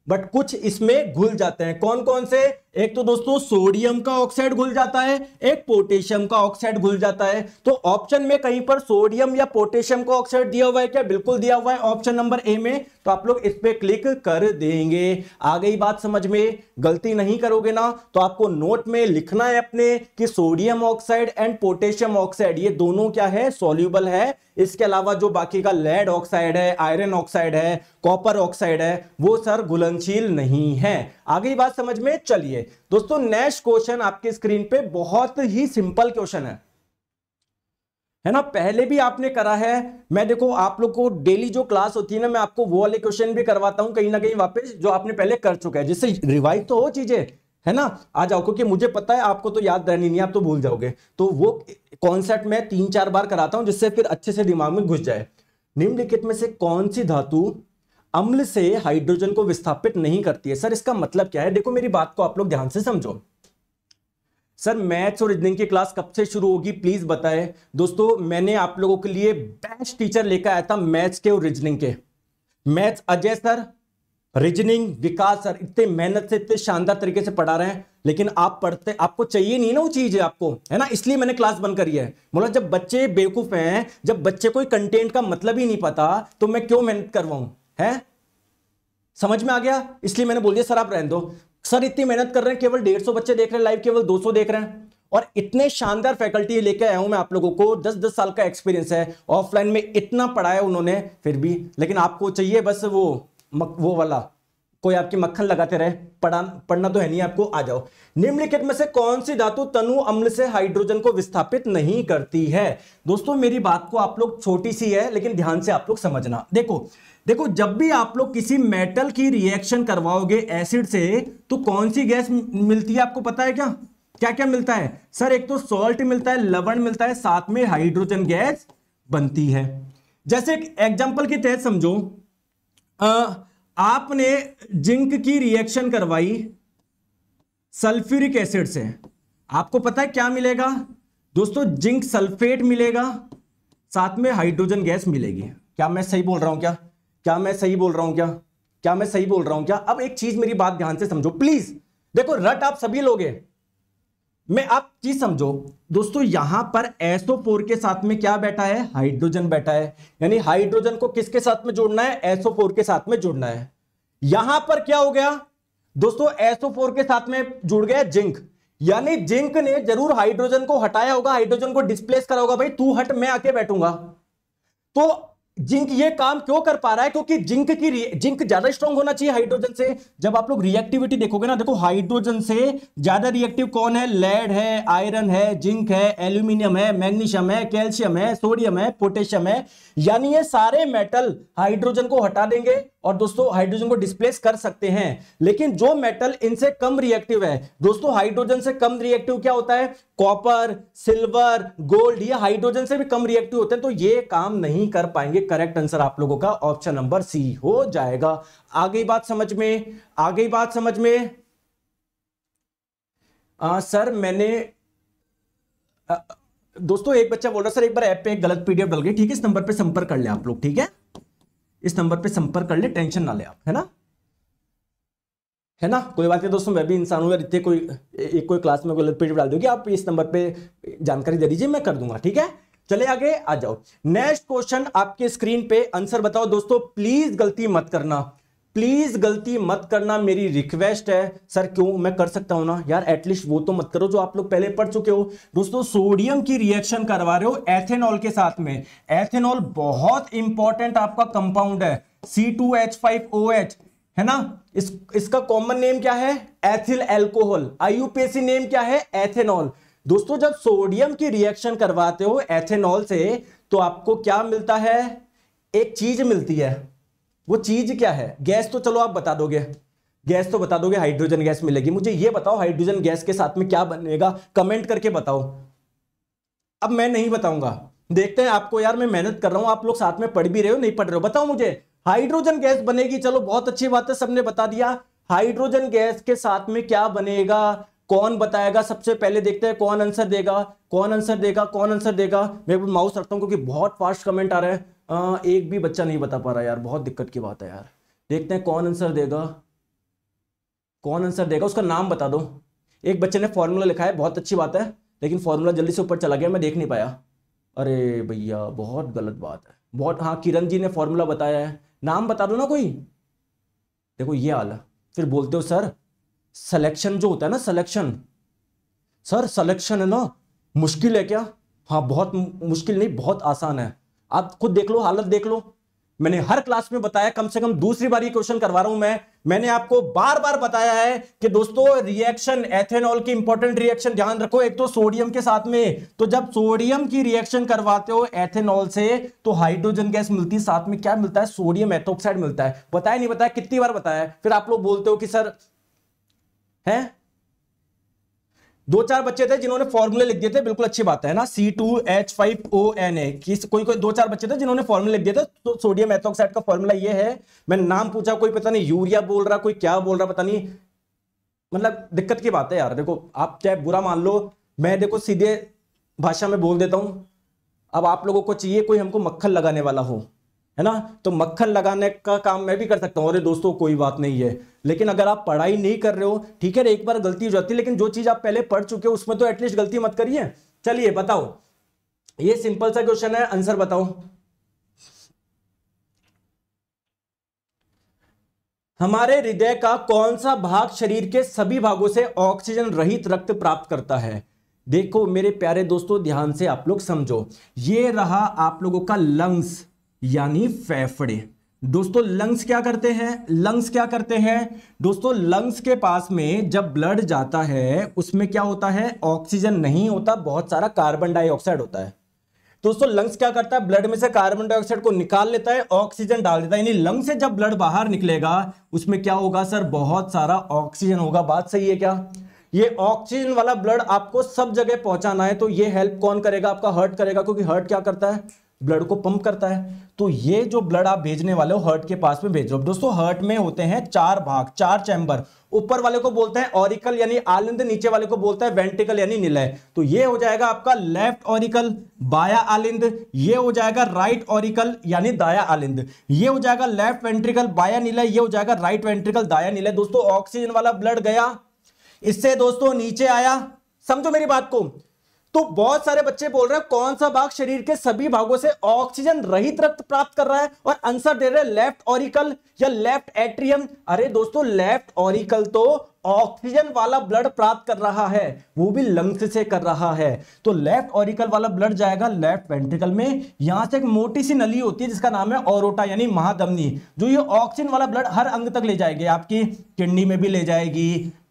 but कुछ इसमें घुल जाते हैं कौन कौन से एक तो दोस्तों सोडियम का ऑक्साइड घुल जाता है एक पोटेशियम का ऑक्साइड घुल जाता है तो ऑप्शन में कहीं पर सोडियम या पोटेशियम का ऑक्साइड दिया हुआ है क्या बिल्कुल दिया हुआ है ऑप्शन नंबर ए में तो आप लोग इस पर क्लिक कर देंगे आ गई बात समझ में गलती नहीं करोगे ना तो आपको नोट में लिखना है अपने कि sodium oxide and potassium oxide ये दोनों क्या है सोल्यूबल है इसके अलावा जो बाकी का लेड ऑक्साइड है आयरन ऑक्साइड है कॉपर ऑक्साइड है वो सर घुलनशील नहीं है आगे बात समझ में चलिए दोस्तों नेक्स्ट क्वेश्चन आपके स्क्रीन पे बहुत ही सिंपल क्वेश्चन है है ना पहले भी आपने करा है मैं देखो आप लोग को डेली जो क्लास होती है ना मैं आपको वो वाले क्वेश्चन भी करवाता हूं कहीं ना कहीं वापस जो आपने पहले कर चुका है जिससे रिवाइव तो हो चीजें है ना आ जाओ क्योंकि मुझे पता है आपको तो याद रहनी नहीं आप तो भूल जाओगे तो वो कॉन्सेप्ट मैं तीन चार बार कराता हूं जिससे फिर अच्छे से दिमाग में घुस जाए निम्नलिखित में से कौन सी धातु अम्ल से हाइड्रोजन को विस्थापित नहीं करती है सर इसका मतलब क्या है देखो मेरी बात को आप लोग ध्यान से समझो सर मैथ्स और रीजनिंग की क्लास कब से शुरू होगी प्लीज बताएं दोस्तों मैंने आप लोगों के लिए बेस्ट टीचर लेकर आया था मैथ्स के और रीजनिंग के maths Ajay sir reasoning Vikas sir इतने मेहनत से इतने शानदार तरीके से पढ़ा रहे हैं लेकिन आप पढ़ते आपको चाहिए नहीं ना वो चीज़ है आपको है ना इसलिए मैंने क्लास बंद करी है बोला जब बच्चे बेवकूफ़ हैं जब बच्चे कोई कंटेंट का मतलब ही नहीं पता तो मैं क्यों मेहनत करवाऊं है समझ में आ गया इसलिए मैंने बोल दिया सर आप रहने दो सर इतनी मेहनत कर रहे हैं केवल डेढ़ सौ बच्चे देख रहे हैं लाइव केवल दो सौ देख रहे हैं और इतने शानदार फैकल्टी लेके आया हूं मैं आप लोगों को दस दस साल का एक्सपीरियंस है ऑफलाइन में इतना पढ़ाया उन्होंने फिर भी लेकिन आपको चाहिए बस वो मक, वो वाला कोई आपकी मक्खन लगाते रहे पढ़ा पढ़ना तो है नहीं आपको आ जाओ निम्नलिखित में से कौन सी धातु तनु अम्ल से हाइड्रोजन को विस्थापित नहीं करती है दोस्तों मेरी बात को आप लोग छोटी सी है लेकिन ध्यान से आप लोग समझना देखो देखो जब भी आप लोग किसी मेटल की रिएक्शन करवाओगे एसिड से तो कौन सी गैस मिलती है आपको पता है क्या क्या क्या मिलता है सर एक तो सॉल्ट मिलता है लवण मिलता है साथ में हाइड्रोजन गैस बनती है जैसे एक एग्जाम्पल के तहत समझो आपने जिंक की रिएक्शन करवाई सल्फ्यूरिक एसिड से आपको पता है क्या मिलेगा दोस्तों जिंक सल्फेट मिलेगा साथ में हाइड्रोजन गैस मिलेगी क्या मैं सही बोल रहा हूं क्या क्या मैं सही बोल रहा हूं क्या क्या मैं सही बोल रहा हूं क्या अब एक चीज मेरी बात ध्यान से समझो प्लीज देखो रट आप सभी लोग हैं मैं आप चीज समझो दोस्तों यहां पर एसओ के साथ में क्या बैठा है हाइड्रोजन बैठा है यानी हाइड्रोजन को किसके साथ में जोड़ना है एसओ के साथ में जोड़ना है यहां पर क्या हो गया दोस्तों एसओ के साथ में जुड़ गया जिंक यानी जिंक ने जरूर हाइड्रोजन को हटाया होगा हाइड्रोजन को डिस्प्लेस करा होगा भाई तू हट मैं आके बैठूंगा तो जिंक ये काम क्यों कर पा रहा है क्योंकि जिंक की जिंक ज्यादा स्ट्रॉन्ग होना चाहिए हाइड्रोजन से जब आप लोग रिएक्टिविटी देखोगे ना देखो हाइड्रोजन से ज्यादा रिएक्टिव कौन है लेड है आयरन है जिंक है एल्यूमिनियम है मैग्नीशियम है कैल्शियम है सोडियम है पोटेशियम है यानी ये सारे मेटल हाइड्रोजन को हटा देंगे और दोस्तों हाइड्रोजन को डिस्प्लेस कर सकते हैं लेकिन जो मेटल इनसे कम रिएक्टिव है दोस्तों हाइड्रोजन से कम रिएक्टिव क्या होता है कॉपर सिल्वर गोल्ड ये हाइड्रोजन से भी कम रिएक्टिव होते हैं तो ये काम नहीं कर पाएंगे करेक्ट आंसर आप लोगों का ऑप्शन नंबर सी हो जाएगा आगे बात समझ में आगे बात समझ में आ, सर मैंने आ, दोस्तों एक बच्चा बोल रहा सर एक बार ऐप पे एक गलत पीडीएफ डल गई ठीक है इस नंबर पर संपर्क कर ले आप लोग ठीक है इस नंबर पे संपर्क कर ले टेंशन ना ले आप है ना है ना कोई बात नहीं दोस्तों मैं भी इंसान हूँ यार इतने कोई एक कोई क्लास में कोई पी डाल दूंगी आप इस नंबर पे जानकारी दे दीजिए मैं कर दूंगा ठीक है चले आगे आ जाओ नेक्स्ट क्वेश्चन आपके स्क्रीन पे आंसर बताओ दोस्तों प्लीज गलती मत करना प्लीज गलती मत करना मेरी रिक्वेस्ट है सर क्यों मैं कर सकता हूं ना यार एटलीस्ट वो तो मत करो जो आप लोग पहले पढ़ चुके हो दोस्तों सोडियम की रिएक्शन करवा रहे हो एथेनॉल के साथ में एथेनॉल बहुत इंपॉर्टेंट आपका कंपाउंड है C two H five O H है ना इस इसका कॉमन नेम क्या है एथिल एल्कोहल आईयूपीएसी नेम क्या है एथेनॉल दोस्तों जब सोडियम की रिएक्शन करवाते हो एथेनॉल से तो आपको क्या मिलता है एक चीज मिलती है वो चीज क्या है गैस तो चलो आप बता दोगे गैस तो बता दोगे हाइड्रोजन गैस मिलेगी मुझे ये बताओ हाइड्रोजन गैस के साथ में क्या बनेगा कमेंट करके बताओ अब मैं नहीं बताऊंगा देखते हैं आपको यार मैं मेहनत कर रहा हूं आप लोग साथ में पढ़ भी रहे हो नहीं पढ़ रहे हो बताओ मुझे हाइड्रोजन गैस बनेगी चलो बहुत अच्छी बात है सबने बता दिया हाइड्रोजन गैस के साथ में क्या बनेगा कौन बताएगा सबसे पहले देखते हैं कौन आंसर देगा कौन आंसर देगा कौन आंसर देगा मैं माउस रखता हूँ क्योंकि बहुत फास्ट कमेंट आ रहे हैं आ, एक भी बच्चा नहीं बता पा रहा यार बहुत दिक्कत की बात है यार देखते हैं कौन आंसर देगा कौन आंसर देगा उसका नाम बता दो एक बच्चे ने फॉर्मूला लिखा है बहुत अच्छी बात है लेकिन फॉर्मूला जल्दी से ऊपर चला गया मैं देख नहीं पाया अरे भैया बहुत गलत बात है बहुत हाँ किरण जी ने फॉर्मूला बताया है नाम बता दो ना कोई देखो ये हाल फिर बोलते हो सर सलेक्शन जो होता है ना सलेक्शन सर सलेक्शन है ना मुश्किल है क्या हाँ बहुत मुश्किल नहीं बहुत आसान है आप खुद देख लो हालत देख लो मैंने हर क्लास में बताया कम से कम दूसरी बार ये क्वेश्चन करवा रहा हूं मैं मैंने आपको बार बार बताया है कि दोस्तों रिएक्शन एथेनॉल की इंपॉर्टेंट रिएक्शन ध्यान रखो एक तो सोडियम के साथ में तो जब सोडियम की रिएक्शन करवाते हो एथेनॉल से तो हाइड्रोजन गैस मिलती है साथ में क्या मिलता है सोडियम एथोक्साइड मिलता है बताया नहीं बताया कितनी बार बताया फिर आप लोग बोलते हो कि सर है दो चार बच्चे थे जिन्होंने फॉर्मूले लिख दिए थे बिल्कुल अच्छी बात है ना C two H five O N A कोई कोई दो चार बच्चे थे जिन्होंने फॉर्मूले लिख दिए थे तो सोडियम एथोक्साइड का फॉर्मूला ये है मैंने नाम पूछा कोई पता नहीं यूरिया बोल रहा कोई क्या बोल रहा पता नहीं मतलब दिक्कत की बात है यार देखो आप चाहे बुरा मान लो मैं देखो सीधे भाषा में बोल देता हूं अब आप लोगों को चाहिए कोई हमको मक्खन लगाने वाला हो है ना तो मक्खन लगाने का काम मैं भी कर सकता हूँ अरे दोस्तों कोई बात नहीं है लेकिन अगर आप पढ़ाई नहीं कर रहे हो ठीक है एक बार गलती हो जाती है लेकिन जो चीज़ आप पहले पढ़ चुके हो उसमें तो एटलीस्ट गलती मत करिए चलिए बताओ ये सिंपल सा क्वेश्चन है आंसर बताओ हमारे हृदय का कौन सा भाग शरीर के सभी भागों से ऑक्सीजन रहित रक्त प्राप्त करता है देखो मेरे प्यारे दोस्तों ध्यान से आप लोग समझो ये रहा आप लोगों का लंग्स यानी फेफड़े दोस्तों लंग्स क्या करते हैं लंग्स क्या करते हैं दोस्तों लंग्स के पास में जब ब्लड जाता है उसमें क्या होता है ऑक्सीजन नहीं होता बहुत सारा कार्बन डाइऑक्साइड होता है दोस्तों लंग्स क्या करता है ब्लड में से कार्बन डाइऑक्साइड को निकाल लेता है ऑक्सीजन डाल देता है यानी लंग से जब ब्लड बाहर निकलेगा उसमें क्या होगा सर बहुत सारा ऑक्सीजन होगा बात सही है क्या ये ऑक्सीजन वाला ब्लड आपको सब जगह पहुंचाना है तो ये हेल्प कौन करेगा आपका हर्ट करेगा क्योंकि हर्ट क्या करता है ब्लड को पंप करता है तो ये जो ब्लड आप भेजने वाले हो हर्ट के पास में भेज रहे हो दोस्तों हर्ट में होते हैं चार भाग चार चैंबर ऊपर वाले को बोलते हैं ऑरिकल यानी आलिंद नीचे वाले को बोलते हैं वेंटिकल यानी निलय तो ये हो जाएगा आपका लेफ्ट ऑरिकल बाया आलिंद ये हो जाएगा राइट ऑरिकल यानी दाया आलिंद ये हो जाएगा लेफ्ट वेंट्रिकल बाया निलय ये हो जाएगा राइट वेंट्रिकल दाया निलय दोस्तों ऑक्सीजन वाला ब्लड गया इससे दोस्तों नीचे आया समझो मेरी बात को तो बहुत सारे बच्चे बोल रहे हैं कौन सा भाग शरीर के सभी भागों से ऑक्सीजन रहित रक्त प्राप्त कर रहा है और आंसर दे रहे हैं लेफ्ट ऑरिकल या लेफ्ट एट्रियम अरे दोस्तों लेफ्ट ऑरिकल तो ऑक्सीजन वाला ब्लड प्राप्त कर रहा है वो भी लंग्स से कर रहा है तो लेफ्ट ऑरिकल वाला ब्लड जाएगा लेफ्ट वेंट्रिकल में यहां से एक मोटी सी नली होती है जिसका नाम है ओरोटा यानी महादमनी जो ये ऑक्सीजन वाला ब्लड हर अंग तक ले जाएगी आपकी किडनी में भी ले जाएगी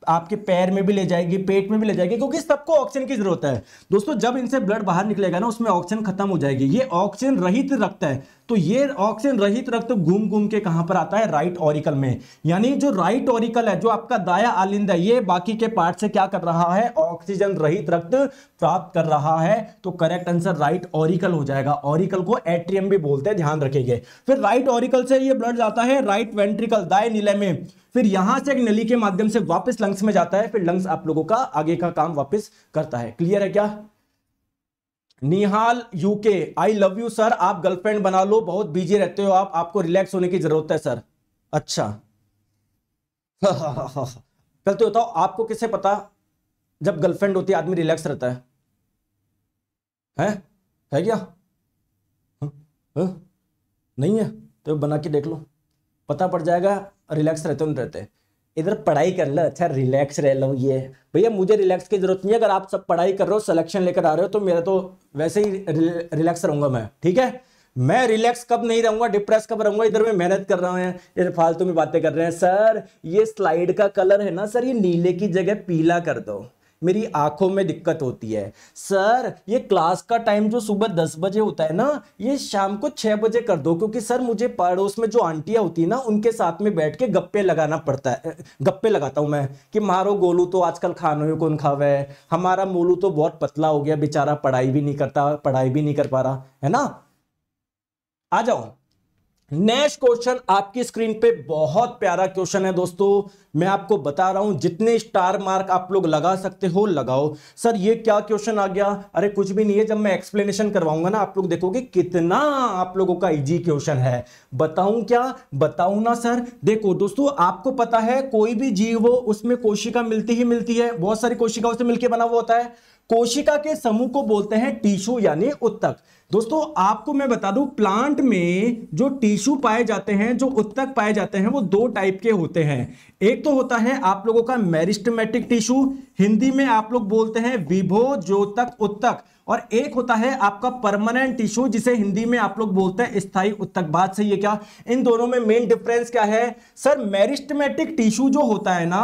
आपके पैर में भी ले जाएगी पेट में भी ले जाएगी क्योंकि सबको ऑक्सीजन की जरूरत है दोस्तों जब इनसे ब्लड बाहर निकलेगा ना उसमें ऑक्सीजन खत्म हो जाएगी ये ऑक्सीजन रहित रखता है तो ये ऑक्सीजन रहित रक्त घूम घूम के कहां पर आता है राइट ऑरिकल में यानी जो राइट ऑरिकल है जो आपका दाया आलिंद है ये बाकी के पार्ट से क्या कर रहा है ऑक्सीजन रहित रक्त प्राप्त कर रहा है तो करेक्ट आंसर राइट ऑरिकल हो जाएगा ऑरिकल को एट्रियम भी बोलते हैं ध्यान रखेंगे फिर राइट ऑरिकल से ये ब्लड जाता है राइट वेंट्रिकल दाए नीले में फिर यहां से एक नली के माध्यम से वापस लंग्स में जाता है फिर लंग्स आप लोगों का आगे का काम वापस करता है क्लियर है क्या Nihal UK I love you sir आप गर्लफ्रेंड बना लो बहुत बिजी रहते हो आप आपको रिलैक्स होने की जरूरत है सर अच्छा कल तो बताओ आपको किसे पता जब गर्लफ्रेंड होती है आदमी रिलैक्स रहता है है, है क्या हा? हा? नहीं है तो बना के देख लो पता पड़ जाएगा रिलैक्स रहते हो नहीं रहते इधर पढ़ाई कर लो अच्छा रिलैक्स रह लो ये भैया मुझे रिलैक्स की ज़रूरत नहीं है अगर आप सब पढ़ाई कर रहे हो सिलेक्शन लेकर आ रहे हो तो मेरा तो वैसे ही रिलैक्स रहूंगा मैं ठीक है मैं रिलैक्स कब नहीं रहूंगा डिप्रेस कब रहूंगा इधर मैं मेहनत कर रहा हूँ इधर फालतू में बातें कर रहे हैं सर ये स्लाइड का कलर है ना सर ये नीले की जगह पीला कर दो मेरी आंखों में दिक्कत होती है सर ये क्लास का टाइम जो सुबह दस बजे होता है ना ये शाम को छः बजे कर दो क्योंकि सर मुझे पड़ोस में जो आंटियाँ होती है ना उनके साथ में बैठ के गप्पे लगाना पड़ता है गप्पे लगाता हूँ मैं कि मारो गोलू तो आजकल खानो ही कौन खावे है हमारा मोलू तो बहुत पतला हो गया बेचारा पढ़ाई भी नहीं करता पढ़ाई भी नहीं कर पा रहा है ना आ जाओ नेक्स्ट क्वेश्चन आपकी स्क्रीन पे बहुत प्यारा क्वेश्चन है दोस्तों मैं आपको बता रहा हूं जितने स्टार मार्क आप लोग लगा सकते हो लगाओ सर ये क्या क्वेश्चन आ गया अरे कुछ भी नहीं है जब मैं एक्सप्लेनेशन करवाऊंगा ना आप लोग देखोगे कितना आप लोगों का इजी क्वेश्चन है बताऊं क्या बताऊं ना सर देखो दोस्तों आपको पता है कोई भी जीव हो उसमें कोशिका मिलती ही मिलती है बहुत सारी कोशिकाओं से मिलकर बना हुआ होता है कोशिका के समूह को बोलते हैं टिश्यू यानी उत्तक दोस्तों आपको मैं बता दूं प्लांट में जो टिश्यू पाए जाते हैं जो उत्तक पाए जाते हैं वो दो टाइप के होते हैं एक तो होता है आप लोगों का मेरिस्टमेटिक टिश्यू हिंदी में आप लोग बोलते हैं विभो ज्योतक उत्तक और एक होता है आपका परमानेंट टिश्यू जिसे हिंदी में आप लोग बोलते हैं स्थायी उत्तक बात सही है क्या इन दोनों में मेन डिफरेंस क्या है सर मेरिस्टमेटिक टिश्यू जो होता है ना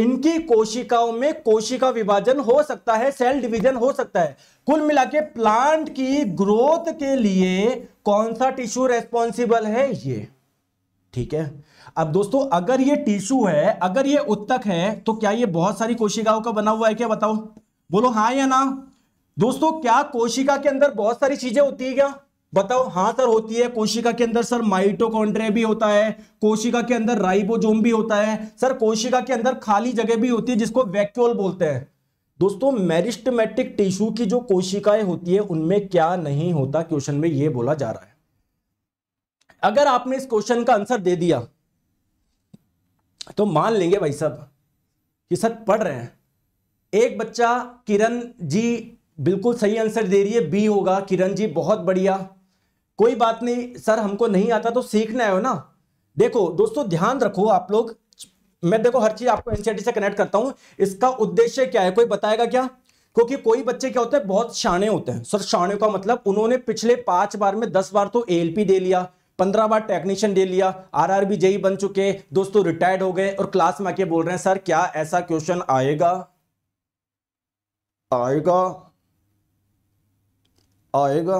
इनकी कोशिकाओं में कोशिका विभाजन हो सकता है सेल डिवीजन हो सकता है कुल मिला के प्लांट की ग्रोथ के लिए कौन सा टिश्यू रेस्पॉन्सिबल है ये ठीक है अब दोस्तों अगर ये टिश्यू है अगर ये उत्तक है तो क्या ये बहुत सारी कोशिकाओं का बना हुआ है क्या बताओ बोलो हाँ या ना दोस्तों क्या कोशिका के अंदर बहुत सारी चीजें होती है क्या बताओ हाँ सर होती है कोशिका के अंदर सर माइटोकॉन्ड्रिया भी होता है कोशिका के अंदर राइबोजोम भी होता है सर कोशिका के अंदर खाली जगह भी होती है जिसको वैक्यूल बोलते हैं दोस्तों मेरिस्टमेटिक टिश्यू की जो कोशिकाएं होती है उनमें क्या नहीं होता क्वेश्चन में यह बोला जा रहा है अगर आपने इस क्वेश्चन का आंसर दे दिया तो मान लेंगे भाई साहब कि सर पढ़ रहे हैं एक बच्चा किरण जी बिल्कुल सही आंसर दे रही है बी होगा किरण जी बहुत बढ़िया कोई बात नहीं सर हमको नहीं आता तो सीखना है ना देखो दोस्तों ध्यान रखो आप लोग मैं देखो हर चीज आपको एनसीआरटी e से कनेक्ट करता हूं इसका उद्देश्य क्या है कोई बताएगा क्या क्योंकि कोई बच्चे क्या होते हैं बहुत शाणे होते हैं सर शाणे का मतलब उन्होंने पिछले पांच बार में दस बार तो एएलपी दे लिया पंद्रह बार टेक्नीशियन दे लिया आरआरबी जेई बन चुके दोस्तों रिटायर्ड हो गए और क्लास में आके बोल रहे हैं सर क्या ऐसा क्वेश्चन आएगा आएगा आएगा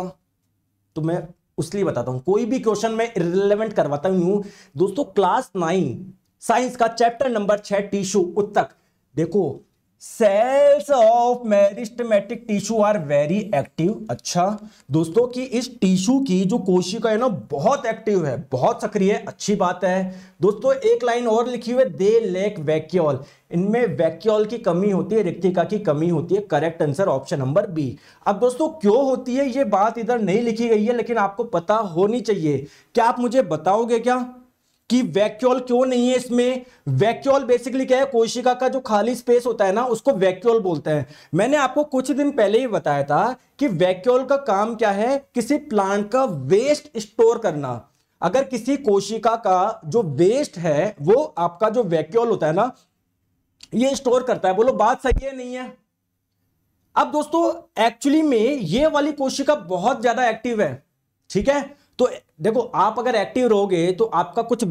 तो मैं उसलिए बताता हूं कोई भी क्वेश्चन में रिलेवेंट करवाता हूं दोस्तों क्लास नाइन साइंस का चैप्टर नंबर छह टिश्यू उत्तक देखो cells of meristematic tissue are very active अच्छा दोस्तों कि इस टिश्यू की जो कोशिका है ना बहुत एक्टिव है बहुत सक्रिय है अच्छी बात है दोस्तों एक लाइन और लिखी हुई है दे लेक वैक्यूल इनमें वैक्यूल की कमी होती है रिक्तिका की कमी होती है correct answer option number B अब दोस्तों क्यों होती है ये बात इधर नहीं लिखी गई है लेकिन आपको पता होनी चाहिए क्या आप मुझे बताओगे क्या कि वैक्यूल क्यों नहीं है इसमें वैक्यूल बेसिकली क्या है कोशिका का जो खाली स्पेस होता है ना उसको वैक्यूल बोलते हैं मैंने आपको कुछ दिन पहले ही बताया था कि वैक्यूल का काम क्या है किसी प्लांट का वेस्ट स्टोर करना अगर किसी कोशिका का जो वेस्ट है वो आपका जो वैक्यूल होता है ना ये स्टोर करता है बोलो बात सही है नहीं है अब दोस्तों एक्चुअली में ये वाली कोशिका बहुत ज्यादा एक्टिव है ठीक है तो देखो आप अगर एक्टिव रहोगे तो आपका कुछ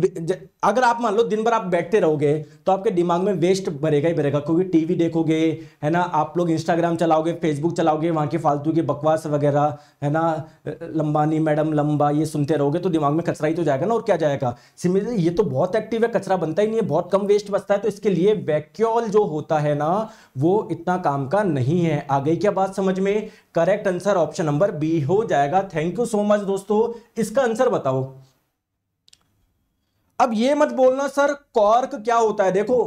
अगर आप मान लो दिन भर आप बैठते रहोगे तो आपके दिमाग में वेस्ट भरेगा ही भरेगा क्योंकि टीवी देखोगे है ना आप लोग इंस्टाग्राम चलाओगे फेसबुक चलाओगे वहाँ के फालतू की बकवास वगैरह है ना लंबानी मैडम लंबा ये सुनते रहोगे तो दिमाग में कचरा ही तो जाएगा ना और क्या जाएगा सिमिलरली ये तो बहुत एक्टिव है कचरा बनता ही नहीं है बहुत कम वेस्ट बचता है तो इसके लिए वैक्यूल जो होता है ना वो इतना काम का नहीं है आ गई क्या बात समझ में correct answer option number B हो जाएगा थैंक यू सो मच दोस्तों इसका आंसर बताओ अब ये मत बोलना सर कॉर्क क्या होता है देखो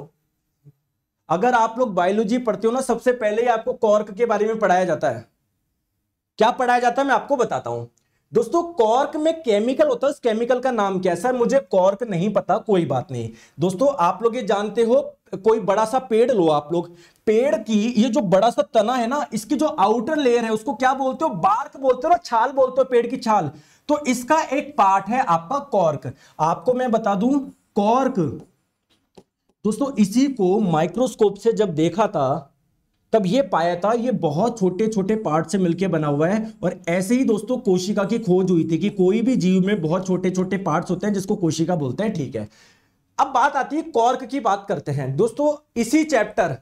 अगर आप लोग बायोलॉजी पढ़ते हो ना सबसे पहले ही आपको कॉर्क के बारे में पढ़ाया जाता है क्या पढ़ाया जाता है मैं आपको बताता हूं दोस्तों कॉर्क में केमिकल होता है उस केमिकल का नाम क्या है सर मुझे कॉर्क नहीं पता कोई बात नहीं दोस्तों आप लोग ये जानते हो कोई बड़ा सा पेड़ लो आप लोग पेड़ की ये जो बड़ा सा तना है ना इसकी जो आउटर लेयर है उसको क्या बोलते हो बार्क बोलते हो ना छाल बोलते हो पेड़ की छाल तो इसका एक पार्ट है आपका कॉर्क आपको मैं बता दू कॉर्क दोस्तों इसी को माइक्रोस्कोप से जब देखा था तब ये पाया था ये बहुत छोटे छोटे पार्ट से मिलके बना हुआ है और ऐसे ही दोस्तों कोशिका की खोज हुई थी कि कोई भी जीव में बहुत छोटे छोटे पार्ट्स होते हैं जिसको कोशिका बोलते हैं ठीक है अब बात आती है कॉर्क की बात करते हैं दोस्तों इसी चैप्टर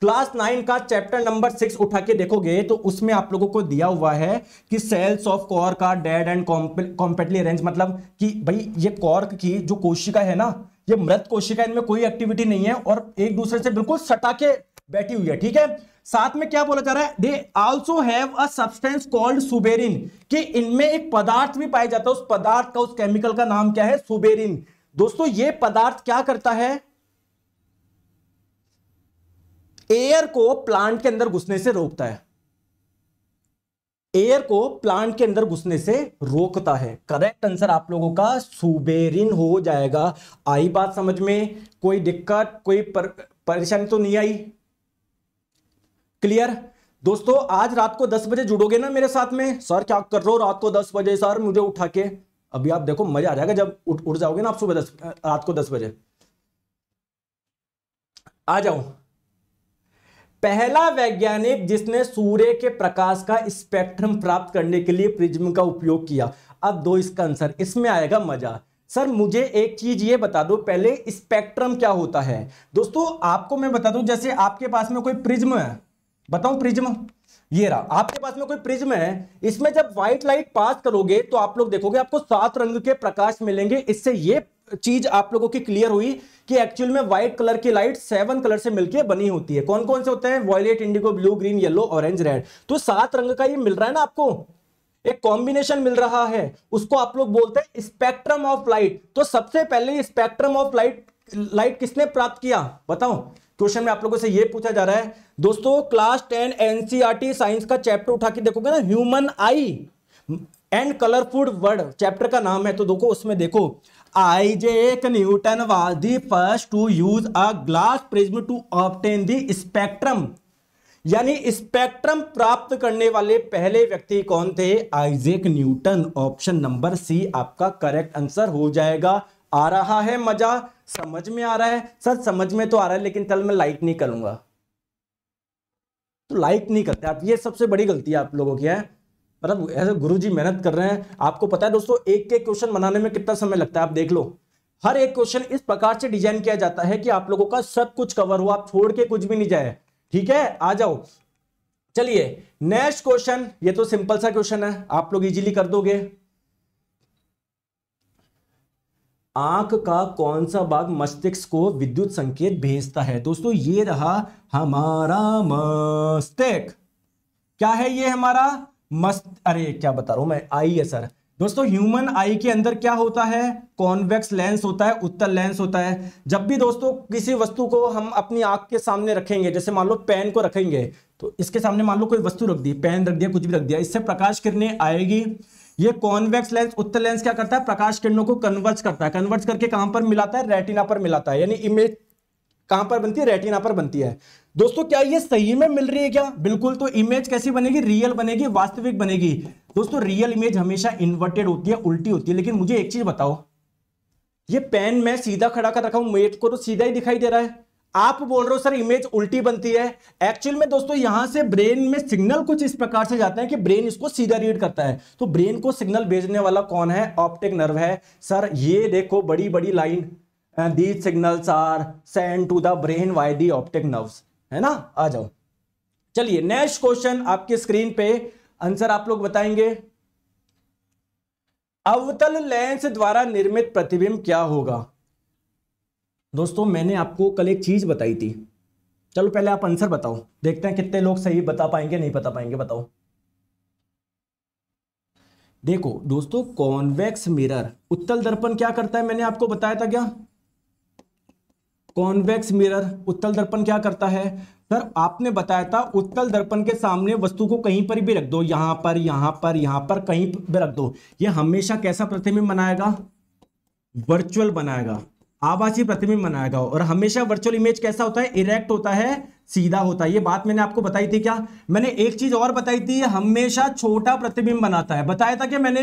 क्लास नाइन का चैप्टर नंबर सिक्स उठा के देखोगे तो उसमें आप लोगों को दिया हुआ है कि सेल्स ऑफ कॉर्क का डेड एंड कॉम्पेटली अरेंज मतलब कि भाई ये कॉर्क की जो कोशिका है ना ये मृत कोशिका इनमें कोई एक्टिविटी नहीं है और एक दूसरे से बिल्कुल सटा के बैठी हुई है ठीक है साथ में क्या बोला जा रहा है they also have a substance called suberin कि इनमें एक पदार्थ भी पाया जाता है उस पदार्थ का उस केमिकल का नाम क्या है सुबेरिन दोस्तों ये पदार्थ क्या करता है एयर को प्लांट के अंदर घुसने से रोकता है एयर को प्लांट के अंदर घुसने से रोकता है करेक्ट आंसर आप लोगों का सुबेरिन हो जाएगा आई बात समझ में कोई दिक्कत कोई पर, परेशानी तो नहीं आई क्लियर दोस्तों आज रात को 10 बजे जुड़ोगे ना मेरे साथ में सर क्या कर रहे हो रात को 10 बजे सर मुझे उठा के अभी आप देखो मजा आ जाएगा जब उठ उठ जाओगे ना आप सुबह दस रात को दस बजे आ जाओ पहला वैज्ञानिक जिसने सूर्य के प्रकाश का स्पेक्ट्रम प्राप्त करने के लिए प्रिज्म का उपयोग किया अब दो इसका आंसर इसमें आएगा मजा सर मुझे एक चीज ये बता दो पहले स्पेक्ट्रम क्या होता है दोस्तों आपको मैं बता दूं जैसे आपके पास में कोई प्रिज्म है बताऊं प्रिज्म ये रहा आपके पास में कोई प्रिज्म है इसमें जब व्हाइट लाइट पास करोगे तो आप लोग देखोगे आपको सात रंग के प्रकाश मिलेंगे इससे ये चीज आप लोगों की क्लियर हुई कि एक्चुअल में व्हाइट कलर की लाइट सेवन कलर से मिलकर बनी होती है कौन कौन से होते हैं violet indigo blue green yellow orange red तो सात रंग का ये मिल रहा है ना आपको एक कॉम्बिनेशन मिल रहा है उसको आप लोग बोलते हैं स्पेक्ट्रम ऑफ लाइट तो सबसे पहले स्पेक्ट्रम ऑफ लाइट लाइट किसने प्राप्त किया बताओ क्वेश्चन में आप लोगों से ये पूछा जा रहा है दोस्तों क्लास टेन एनसीआरटी साइंस का चैप्टर उठा के देखोगे ना human eye and colourful world chapter का नाम है तो देखो उसमें देखो Isaac Newton was the first to use a glass prism to obtain the spectrum यानी स्पेक्ट्रम प्राप्त करने वाले पहले व्यक्ति कौन थे Isaac Newton option number C आपका करेक्ट आंसर हो जाएगा आ रहा है मज़ा समझ में आ रहा है सर समझ में तो आ रहा है लेकिन कल मैं लाइक नहीं करूंगा तो लाइक नहीं करते आप ये सबसे बड़ी गलती है आप लोगों की है मतलब ऐसे गुरु जी मेहनत कर रहे हैं आपको पता है दोस्तों एक एक क्वेश्चन बनाने में कितना समय लगता है आप देख लो हर एक क्वेश्चन इस प्रकार से डिजाइन किया जाता है कि आप लोगों का सब कुछ कवर हो आप छोड़ के कुछ भी नहीं जाए ठीक है आ जाओ चलिए नेक्स्ट क्वेश्चन ये तो सिंपल सा क्वेश्चन है आप लोग इजीली कर दोगे आंख का कौन सा भाग मस्तिष्क को विद्युत संकेत भेजता है दोस्तों ये रहा हमारा मस्तिष्क क्या है ये हमारा मस्त अरे क्या बता रहा हूं मैं आई है सर दोस्तों ह्यूमन आई के अंदर क्या होता है कॉन्वेक्स लेंस होता है उत्तल लेंस होता है जब भी दोस्तों किसी वस्तु को हम अपनी आंख के सामने रखेंगे जैसे मान लो पेन को रखेंगे तो इसके सामने मान लो कोई वस्तु रख दी पेन रख दिया कुछ भी रख दिया इससे प्रकाश किरणें आएगी ये कॉन्वेक्स लेंस उत्तर लेंस क्या करता है प्रकाश किरणों को कन्वर्ट करता है कन्वर्ट करके कहां पर मिलाता है रेटिना पर मिलाता है यानी इमेज कहां पर बनती है रेटिना पर बनती है दोस्तों क्या ये सही में मिल रही है क्या बिल्कुल तो इमेज कैसी बनेगी रियल बनेगी वास्तविक बनेगी दोस्तों रियल इमेज हमेशा इन्वर्टेड होती है उल्टी होती है लेकिन मुझे एक चीज बताओ ये पेन मैं सीधा खड़ा कर रखा हूं मेट को तो सीधा ही दिखाई दे रहा है आप बोल रहे हो सर इमेज उल्टी बनती है एक्चुअल में दोस्तों यहां से ब्रेन में सिग्नल कुछ इस प्रकार से जाते हैं कि ब्रेन इसको सीधा रीड करता है तो ब्रेन को सिग्नल भेजने वाला कौन है ऑप्टिक नर्व है सर ये देखो बड़ी बड़ी line these signals are sent to the brain via the optic nerve है ना आ जाओ चलिए नेक्स्ट क्वेश्चन आपके स्क्रीन पे आंसर आप लोग बताएंगे अवतल लेंस द्वारा निर्मित प्रतिबिंब क्या होगा दोस्तों मैंने आपको कल एक चीज़ बताई थी चलो पहले आप आंसर बताओ देखते हैं कितने लोग सही बता पाएंगे नहीं बता पाएंगे बताओ देखो दोस्तों कॉन्वेक्स मिरर उत्तल दर्पण क्या करता है मैंने आपको बताया था क्या कॉन्वेक्स मिरर उत्तल दर्पण क्या करता है सर आपने बताया था उत्तल दर्पण के सामने वस्तु को कहीं पर भी रख दो यहां पर यहां पर यहां पर कहीं पर रख दो यह हमेशा कैसा प्रतिबिंब बनाएगा वर्चुअल बनाएगा आभासी प्रतिबिंब बनाएगा और हमेशा वर्चुअल इमेज कैसा होता है इरेक्ट होता है सीधा होता है ये बात मैंने आपको बताई थी क्या मैंने एक चीज और बताई थी हमेशा छोटा प्रतिबिंब बनाता है बताया था कि मैंने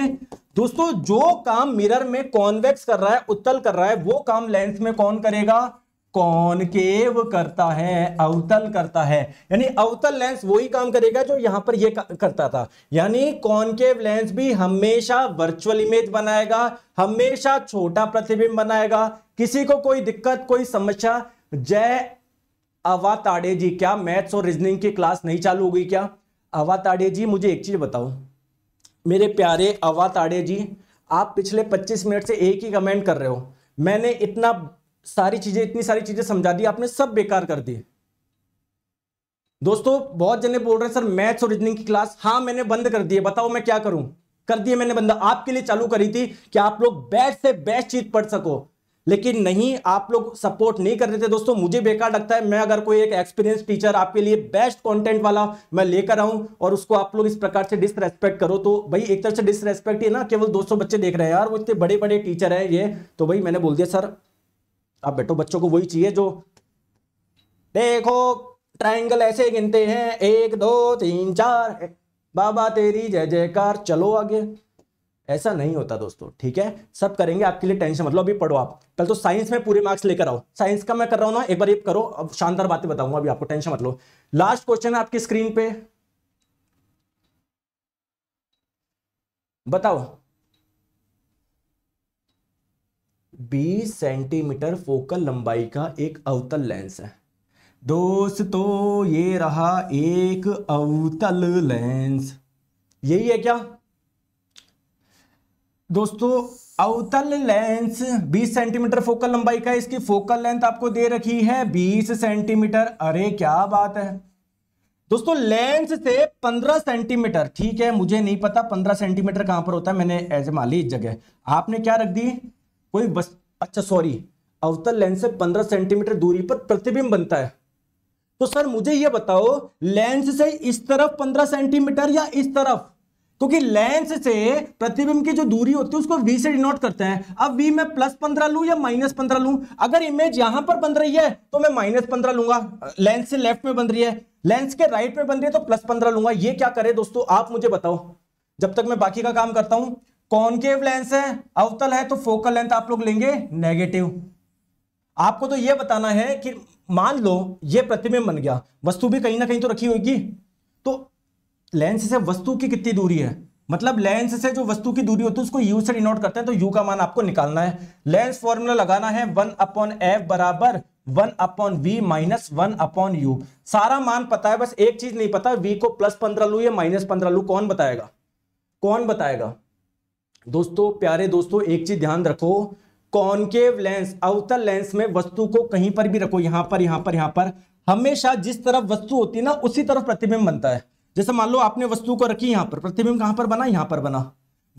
दोस्तों जो काम मिरर में कॉन्वेक्स कर रहा है उत्तल कर रहा है वो काम लेंस में कौन करेगा कॉनकेव करता है अवतल करता है यानी अवतल लेंस वही काम करेगा जो यहां पर ये करता था यानी कॉनकेव लेंस भी हमेशा वर्चुअल इमेज बनाएगा हमेशा छोटा प्रतिबिंब बनाएगा किसी को कोई दिक्कत कोई समस्या जय अवा ताड़े जी क्या मैथ्स और रीजनिंग की क्लास नहीं चालू होगी क्या अवा ताड़े जी मुझे एक चीज़ बताओ मेरे प्यारे अवा ताड़े जी आप पिछले पच्चीस मिनट से एक ही कमेंट कर रहे हो मैंने इतना सारी चीजें इतनी सारी चीजें समझा दी आपने सब बेकार कर दिए दोस्तों बहुत जने बोल रहे हैं सर मैथ्स और रीजनिंग की क्लास हाँ मैंने बंद कर दी है बताओ मैं क्या करूं कर दिए मैंने बंद आपके लिए चालू करी थी कि आप लोग बेस्ट से बेस्ट चीज पढ़ सको लेकिन नहीं आप लोग सपोर्ट नहीं कर रहे थे दोस्तों मुझे बेकार लगता है मैं अगर कोई एक एक्सपीरियंस टीचर आपके लिए बेस्ट कंटेंट वाला मैं लेकर आऊं और उसको आप लोग इस प्रकार से डिसरेस्पेक्ट करो तो भाई एक तरह से डिसरेस्पेक्ट ही ना केवल दोस्तों बच्चे देख रहे हैं यार वो इतने बड़े बड़े टीचर हैं ये तो भाई मैंने बोल दिया सर अब बेटो बच्चों को वही चाहिए जो देखो ट्राइंगल ऐसे गिनते हैं एक दो तीन चार बाबा तेरी जय जयकार चलो आगे ऐसा नहीं होता दोस्तों ठीक है सब करेंगे आपके लिए टेंशन मतलब अभी पढ़ो आप पहले तो साइंस में पूरे मार्क्स लेकर आओ साइंस का मैं कर रहा हूं ना एक बार ये करो अब शानदार बातें बताऊंगा अभी आपको टेंशन मतलब लास्ट क्वेश्चन है आपकी स्क्रीन पे बताओ 20 सेंटीमीटर फोकल लंबाई का एक अवतल लेंस है दोस्तों ये रहा एक अवतल लेंस यही है क्या दोस्तों अवतल लेंस 20 सेंटीमीटर फोकल लंबाई का इसकी फोकल लेंथ आपको दे रखी है 20 सेंटीमीटर अरे क्या बात है दोस्तों लेंस से 15 सेंटीमीटर ठीक है मुझे नहीं पता 15 सेंटीमीटर कहां पर होता है मैंने एज मान ली जगह आपने क्या रख दी कोई बस अच्छा सॉरी अवतल लेंस से 15 सेंटीमीटर दूरी पर प्रतिबिंब बनता है तो सर मुझे यह बताओ लेंस से इस तरफ 15 सेंटीमीटर या इस तरफ क्योंकि लेंस से प्रतिबिंब की जो दूरी होती है उसको वी से डिनोट करते हैं अब वी मैं प्लस पंद्रह लू या माइनस पंद्रह लू अगर इमेज यहां पर बन रही है तो मैं माइनस पंद्रह लूंगा लेंस से लेफ्ट में बन रही है लेंस के राइट में बन रही है तो प्लस पंद्रह लूंगा ये क्या करे दोस्तों आप मुझे बताओ जब तक मैं बाकी का काम करता हूं कॉनकेव लेंस है अवतल है तो फोकल लेंथ आप लोग लेंगे नेगेटिव आपको तो यह बताना है कि मान लो ये प्रतिबिंब बन गया वस्तु भी कहीं ना कहीं तो रखी होगी तो लेंस से वस्तु की कितनी दूरी है मतलब लेंस से जो वस्तु की दूरी होती है उसको यू से डिनोट करते हैं तो यू का मान आपको निकालना है लेंस फॉर्मूला लगाना है वन अपॉन एफ बराबर one upon V minus one upon U सारा मान पता है बस एक चीज नहीं पता वी को प्लस पंद्रह लू या माइनस पंद्रह लू कौन बताएगा कौन बताएगा दोस्तों प्यारे दोस्तों एक चीज ध्यान रखो कॉनकेव लेंस अवतल लेंस में वस्तु को कहीं पर भी रखो यहां पर यहां पर यहां पर हमेशा जिस तरफ वस्तु होती है ना उसी तरफ प्रतिबिंब बनता है जैसे मान लो आपने वस्तु को रखी यहां पर प्रतिबिंब कहां पर बना यहां पर बना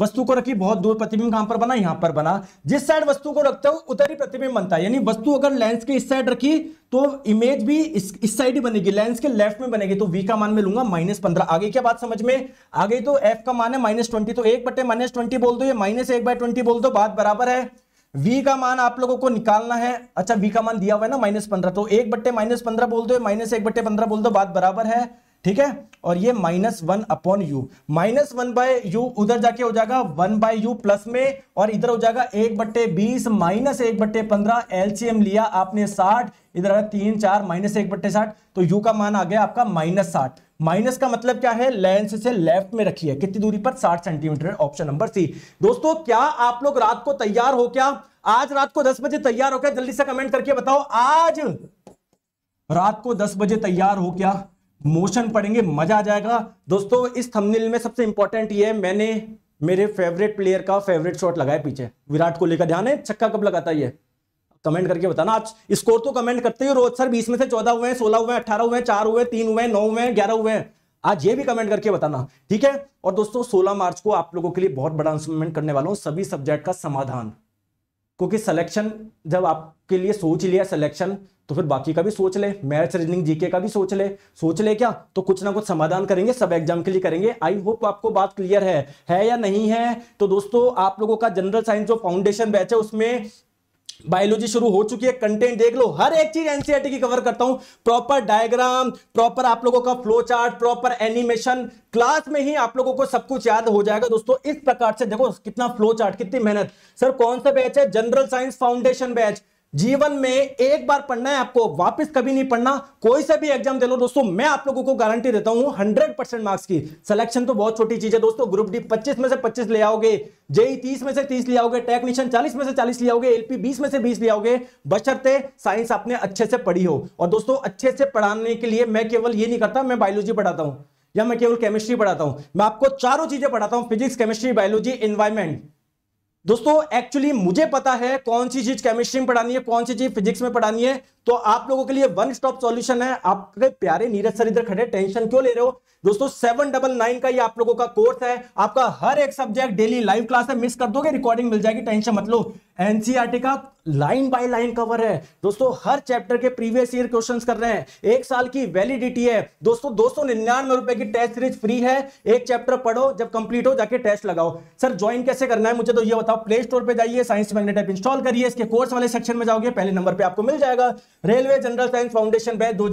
वस्तु को रखी बहुत दूर प्रतिबिंब कहां पर बना यहां पर बना जिस साइड वस्तु को रखते हो उधर ही प्रतिबिंब बनता है यानी वस्तु अगर लेंस के इस साइड रखी तो इमेज भी इस इस साइड ही बनेगी लेंस के लेफ्ट में बनेगी तो वी का मान में लूंगा माइनस पंद्रह आगे क्या बात समझ में आ गई तो एफ का मान है माइनस ट्वेंटी तो एक बटे माइनस ट्वेंटी बोल दो या माइनस एक बाय ट्वेंटी बोल दो बात बराबर है v का मान आप लोगों को निकालना है अच्छा v का मान दिया हुआ है ना माइनस पंद्रह तो एक बट्टे माइनस पंद्रह बोल दो माइनस एक बट्टे पंद्रह बोल दो बात बराबर है ठीक है और ये minus one upon U minus one by U उधर जाके हो जाएगा वन बाय यू प्लस में और इधर हो जाएगा एक बट्टे बीस माइनस एक बट्टे पंद्रह एलसीएम लिया आपने साठ इधर तीन चार माइनस एक बट्टे साठ तो यू का मान आ गया आपका माइनस साठ माइनस का मतलब क्या है लेंस से लेफ्ट में रखी है कितनी दूरी पर 60 सेंटीमीटर ऑप्शन नंबर सी दोस्तों क्या आप लोग रात को तैयार हो क्या आज रात को 10 बजे तैयार हो क्या जल्दी से कमेंट करके बताओ आज रात को 10 बजे तैयार हो क्या मोशन पढ़ेंगे मजा आ जाएगा दोस्तों इस थंबनेल में सबसे इंपॉर्टेंट ये मैंने मेरे फेवरेट प्लेयर का फेवरेट शॉट लगाया पीछे विराट कोहली का ध्यान है छक्का कब लगाता ये कमेंट करके बताना आज स्कोर तो कमेंट करते हो रोज सर बीस में से चौदह हुए हैं सोलह हुए हैं अठारह हुए हैं चार हुए तीन हुए नौ हुए ग्यारह हुए हैं आज ये भी कमेंट करके बताना ठीक है और दोस्तों सोलह मार्च को आप लोगों के लिए बहुत बड़ा अनाउंसमेंट करने वाला हूँ सभी सब्जेक्ट का समाधान क्योंकि सिलेक्शन जब आप के लिए सोच लिया सिलेक्शन तो फिर बाकी का भी सोच ले मैथ्स रीजनिंग जीके का भी सोच ले सोच ले क्या तो कुछ ना कुछ समाधान करेंगे सब एग्जाम के लिए करेंगे आई होप आपको बात क्लियर है है या नहीं है तो दोस्तों आप लोगों का जनरल साइंस जो फाउंडेशन बैच है उसमें बायोलॉजी शुरू हो चुकी है कंटेंट देख लो हर एक चीज एनसीआरटी e की कवर करता हूं प्रॉपर डायग्राम प्रॉपर आप लोगों का flow chart proper animation class में ही आप लोगों को सब कुछ याद हो जाएगा दोस्तों इस प्रकार से देखो कितना फ्लो चार्ट कितनी मेहनत सर कौन सा बैच है जनरल साइंस फाउंडेशन बैच जीवन में एक बार पढ़ना है आपको वापस कभी नहीं पढ़ना कोई सा भी एग्जाम दे लो दोस्तों मैं आप लोगों को गारंटी देता हूं 100 परसेंट मार्क्स की सिलेक्शन तो बहुत छोटी चीज है दोस्तों ग्रुप डी 25 में से 25 ले आओगे जेई 30 e में से 30 ले आओगे टेक्नीशियन 40 में से 40 ले आओगे एलपी 20 में से 20 ले आओगे बशरते साइंस आपने अच्छे से पढ़ी हो और दोस्तों अच्छे से पढ़ाने के लिए मैं केवल ये नहीं करता मैं बायोलॉजी पढ़ाता हूं या मैं केवल केमिस्ट्री पढ़ाता हूं मैं आपको चारों चीजें पढ़ाता हूं फिजिक्स केमिस्ट्री बायोलॉजी इन्वायरमेंट दोस्तों एक्चुअली मुझे पता है कौन सी चीज केमिस्ट्री में पढ़ानी है कौन सी चीज फिजिक्स में पढ़ानी है तो आप लोगों के लिए वन स्टॉप सॉल्यूशन है आपके प्यारे नीरज सर इधर खड़े टेंशन क्यों ले रहे हो दोस्तों सेवन डबल नाइन का ये आप लोगों का कोर्स है आपका हर एक सब्जेक्ट डेली लाइव क्लास है मिस कर दोगे रिकॉर्डिंग मिल जाएगी टेंशन मतलब एनसीआरटी का लाइन बाय लाइन कवर है दोस्तों हर चैप्टर के प्रीवियस ईयर क्वेश्चंस कर रहे हैं एक साल की वैलिडिटी है दोस्तों दो सौ निन्यानवे रुपए की टेस्ट सीरीज फ्री है एक चैप्टर पढ़ो जब कंप्लीट हो जाके टेस्ट लगाओ सर ज्वाइन कैसे करना है मुझे तो ये बताओ आप प्ले स्टोर पर जाइए साइंस मैग्नेट ऐप इंस्टॉल करिए इसके कोर्स वाले सेक्शन में जाओगे पहले नंबर पर आपको मिल जाएगा railway general science foundation batch दो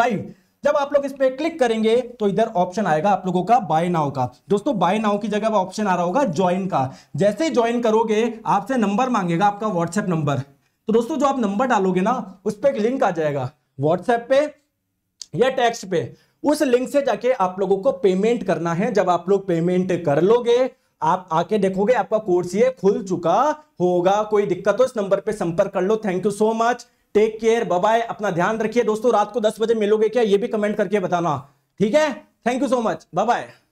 लाइव जब आप लोग इस पर क्लिक करेंगे तो इधर ऑप्शन आएगा आप लोगों का बाय नाउ का दोस्तों बाय नाउ की जगह ऑप्शन आ रहा होगा ज्वाइन का जैसे ही ज्वाइन करोगे आपसे नंबर मांगेगा आपका व्हाट्सएप नंबर तो दोस्तों जो आप नंबर डालोगे ना उस पर एक लिंक आ जाएगा व्हाट्सएप पे या टेक्स्ट पे उस लिंक से जाके आप लोगों को पेमेंट करना है जब आप लोग पेमेंट कर लोगे आप आके देखोगे आपका कोर्स ये खुल चुका होगा कोई दिक्कत हो इस नंबर पे संपर्क कर लो thank you so much take care bye अपना ध्यान रखिए दोस्तों रात को दस बजे मिलोगे क्या ये भी कमेंट करके बताना ठीक है thank you so much bye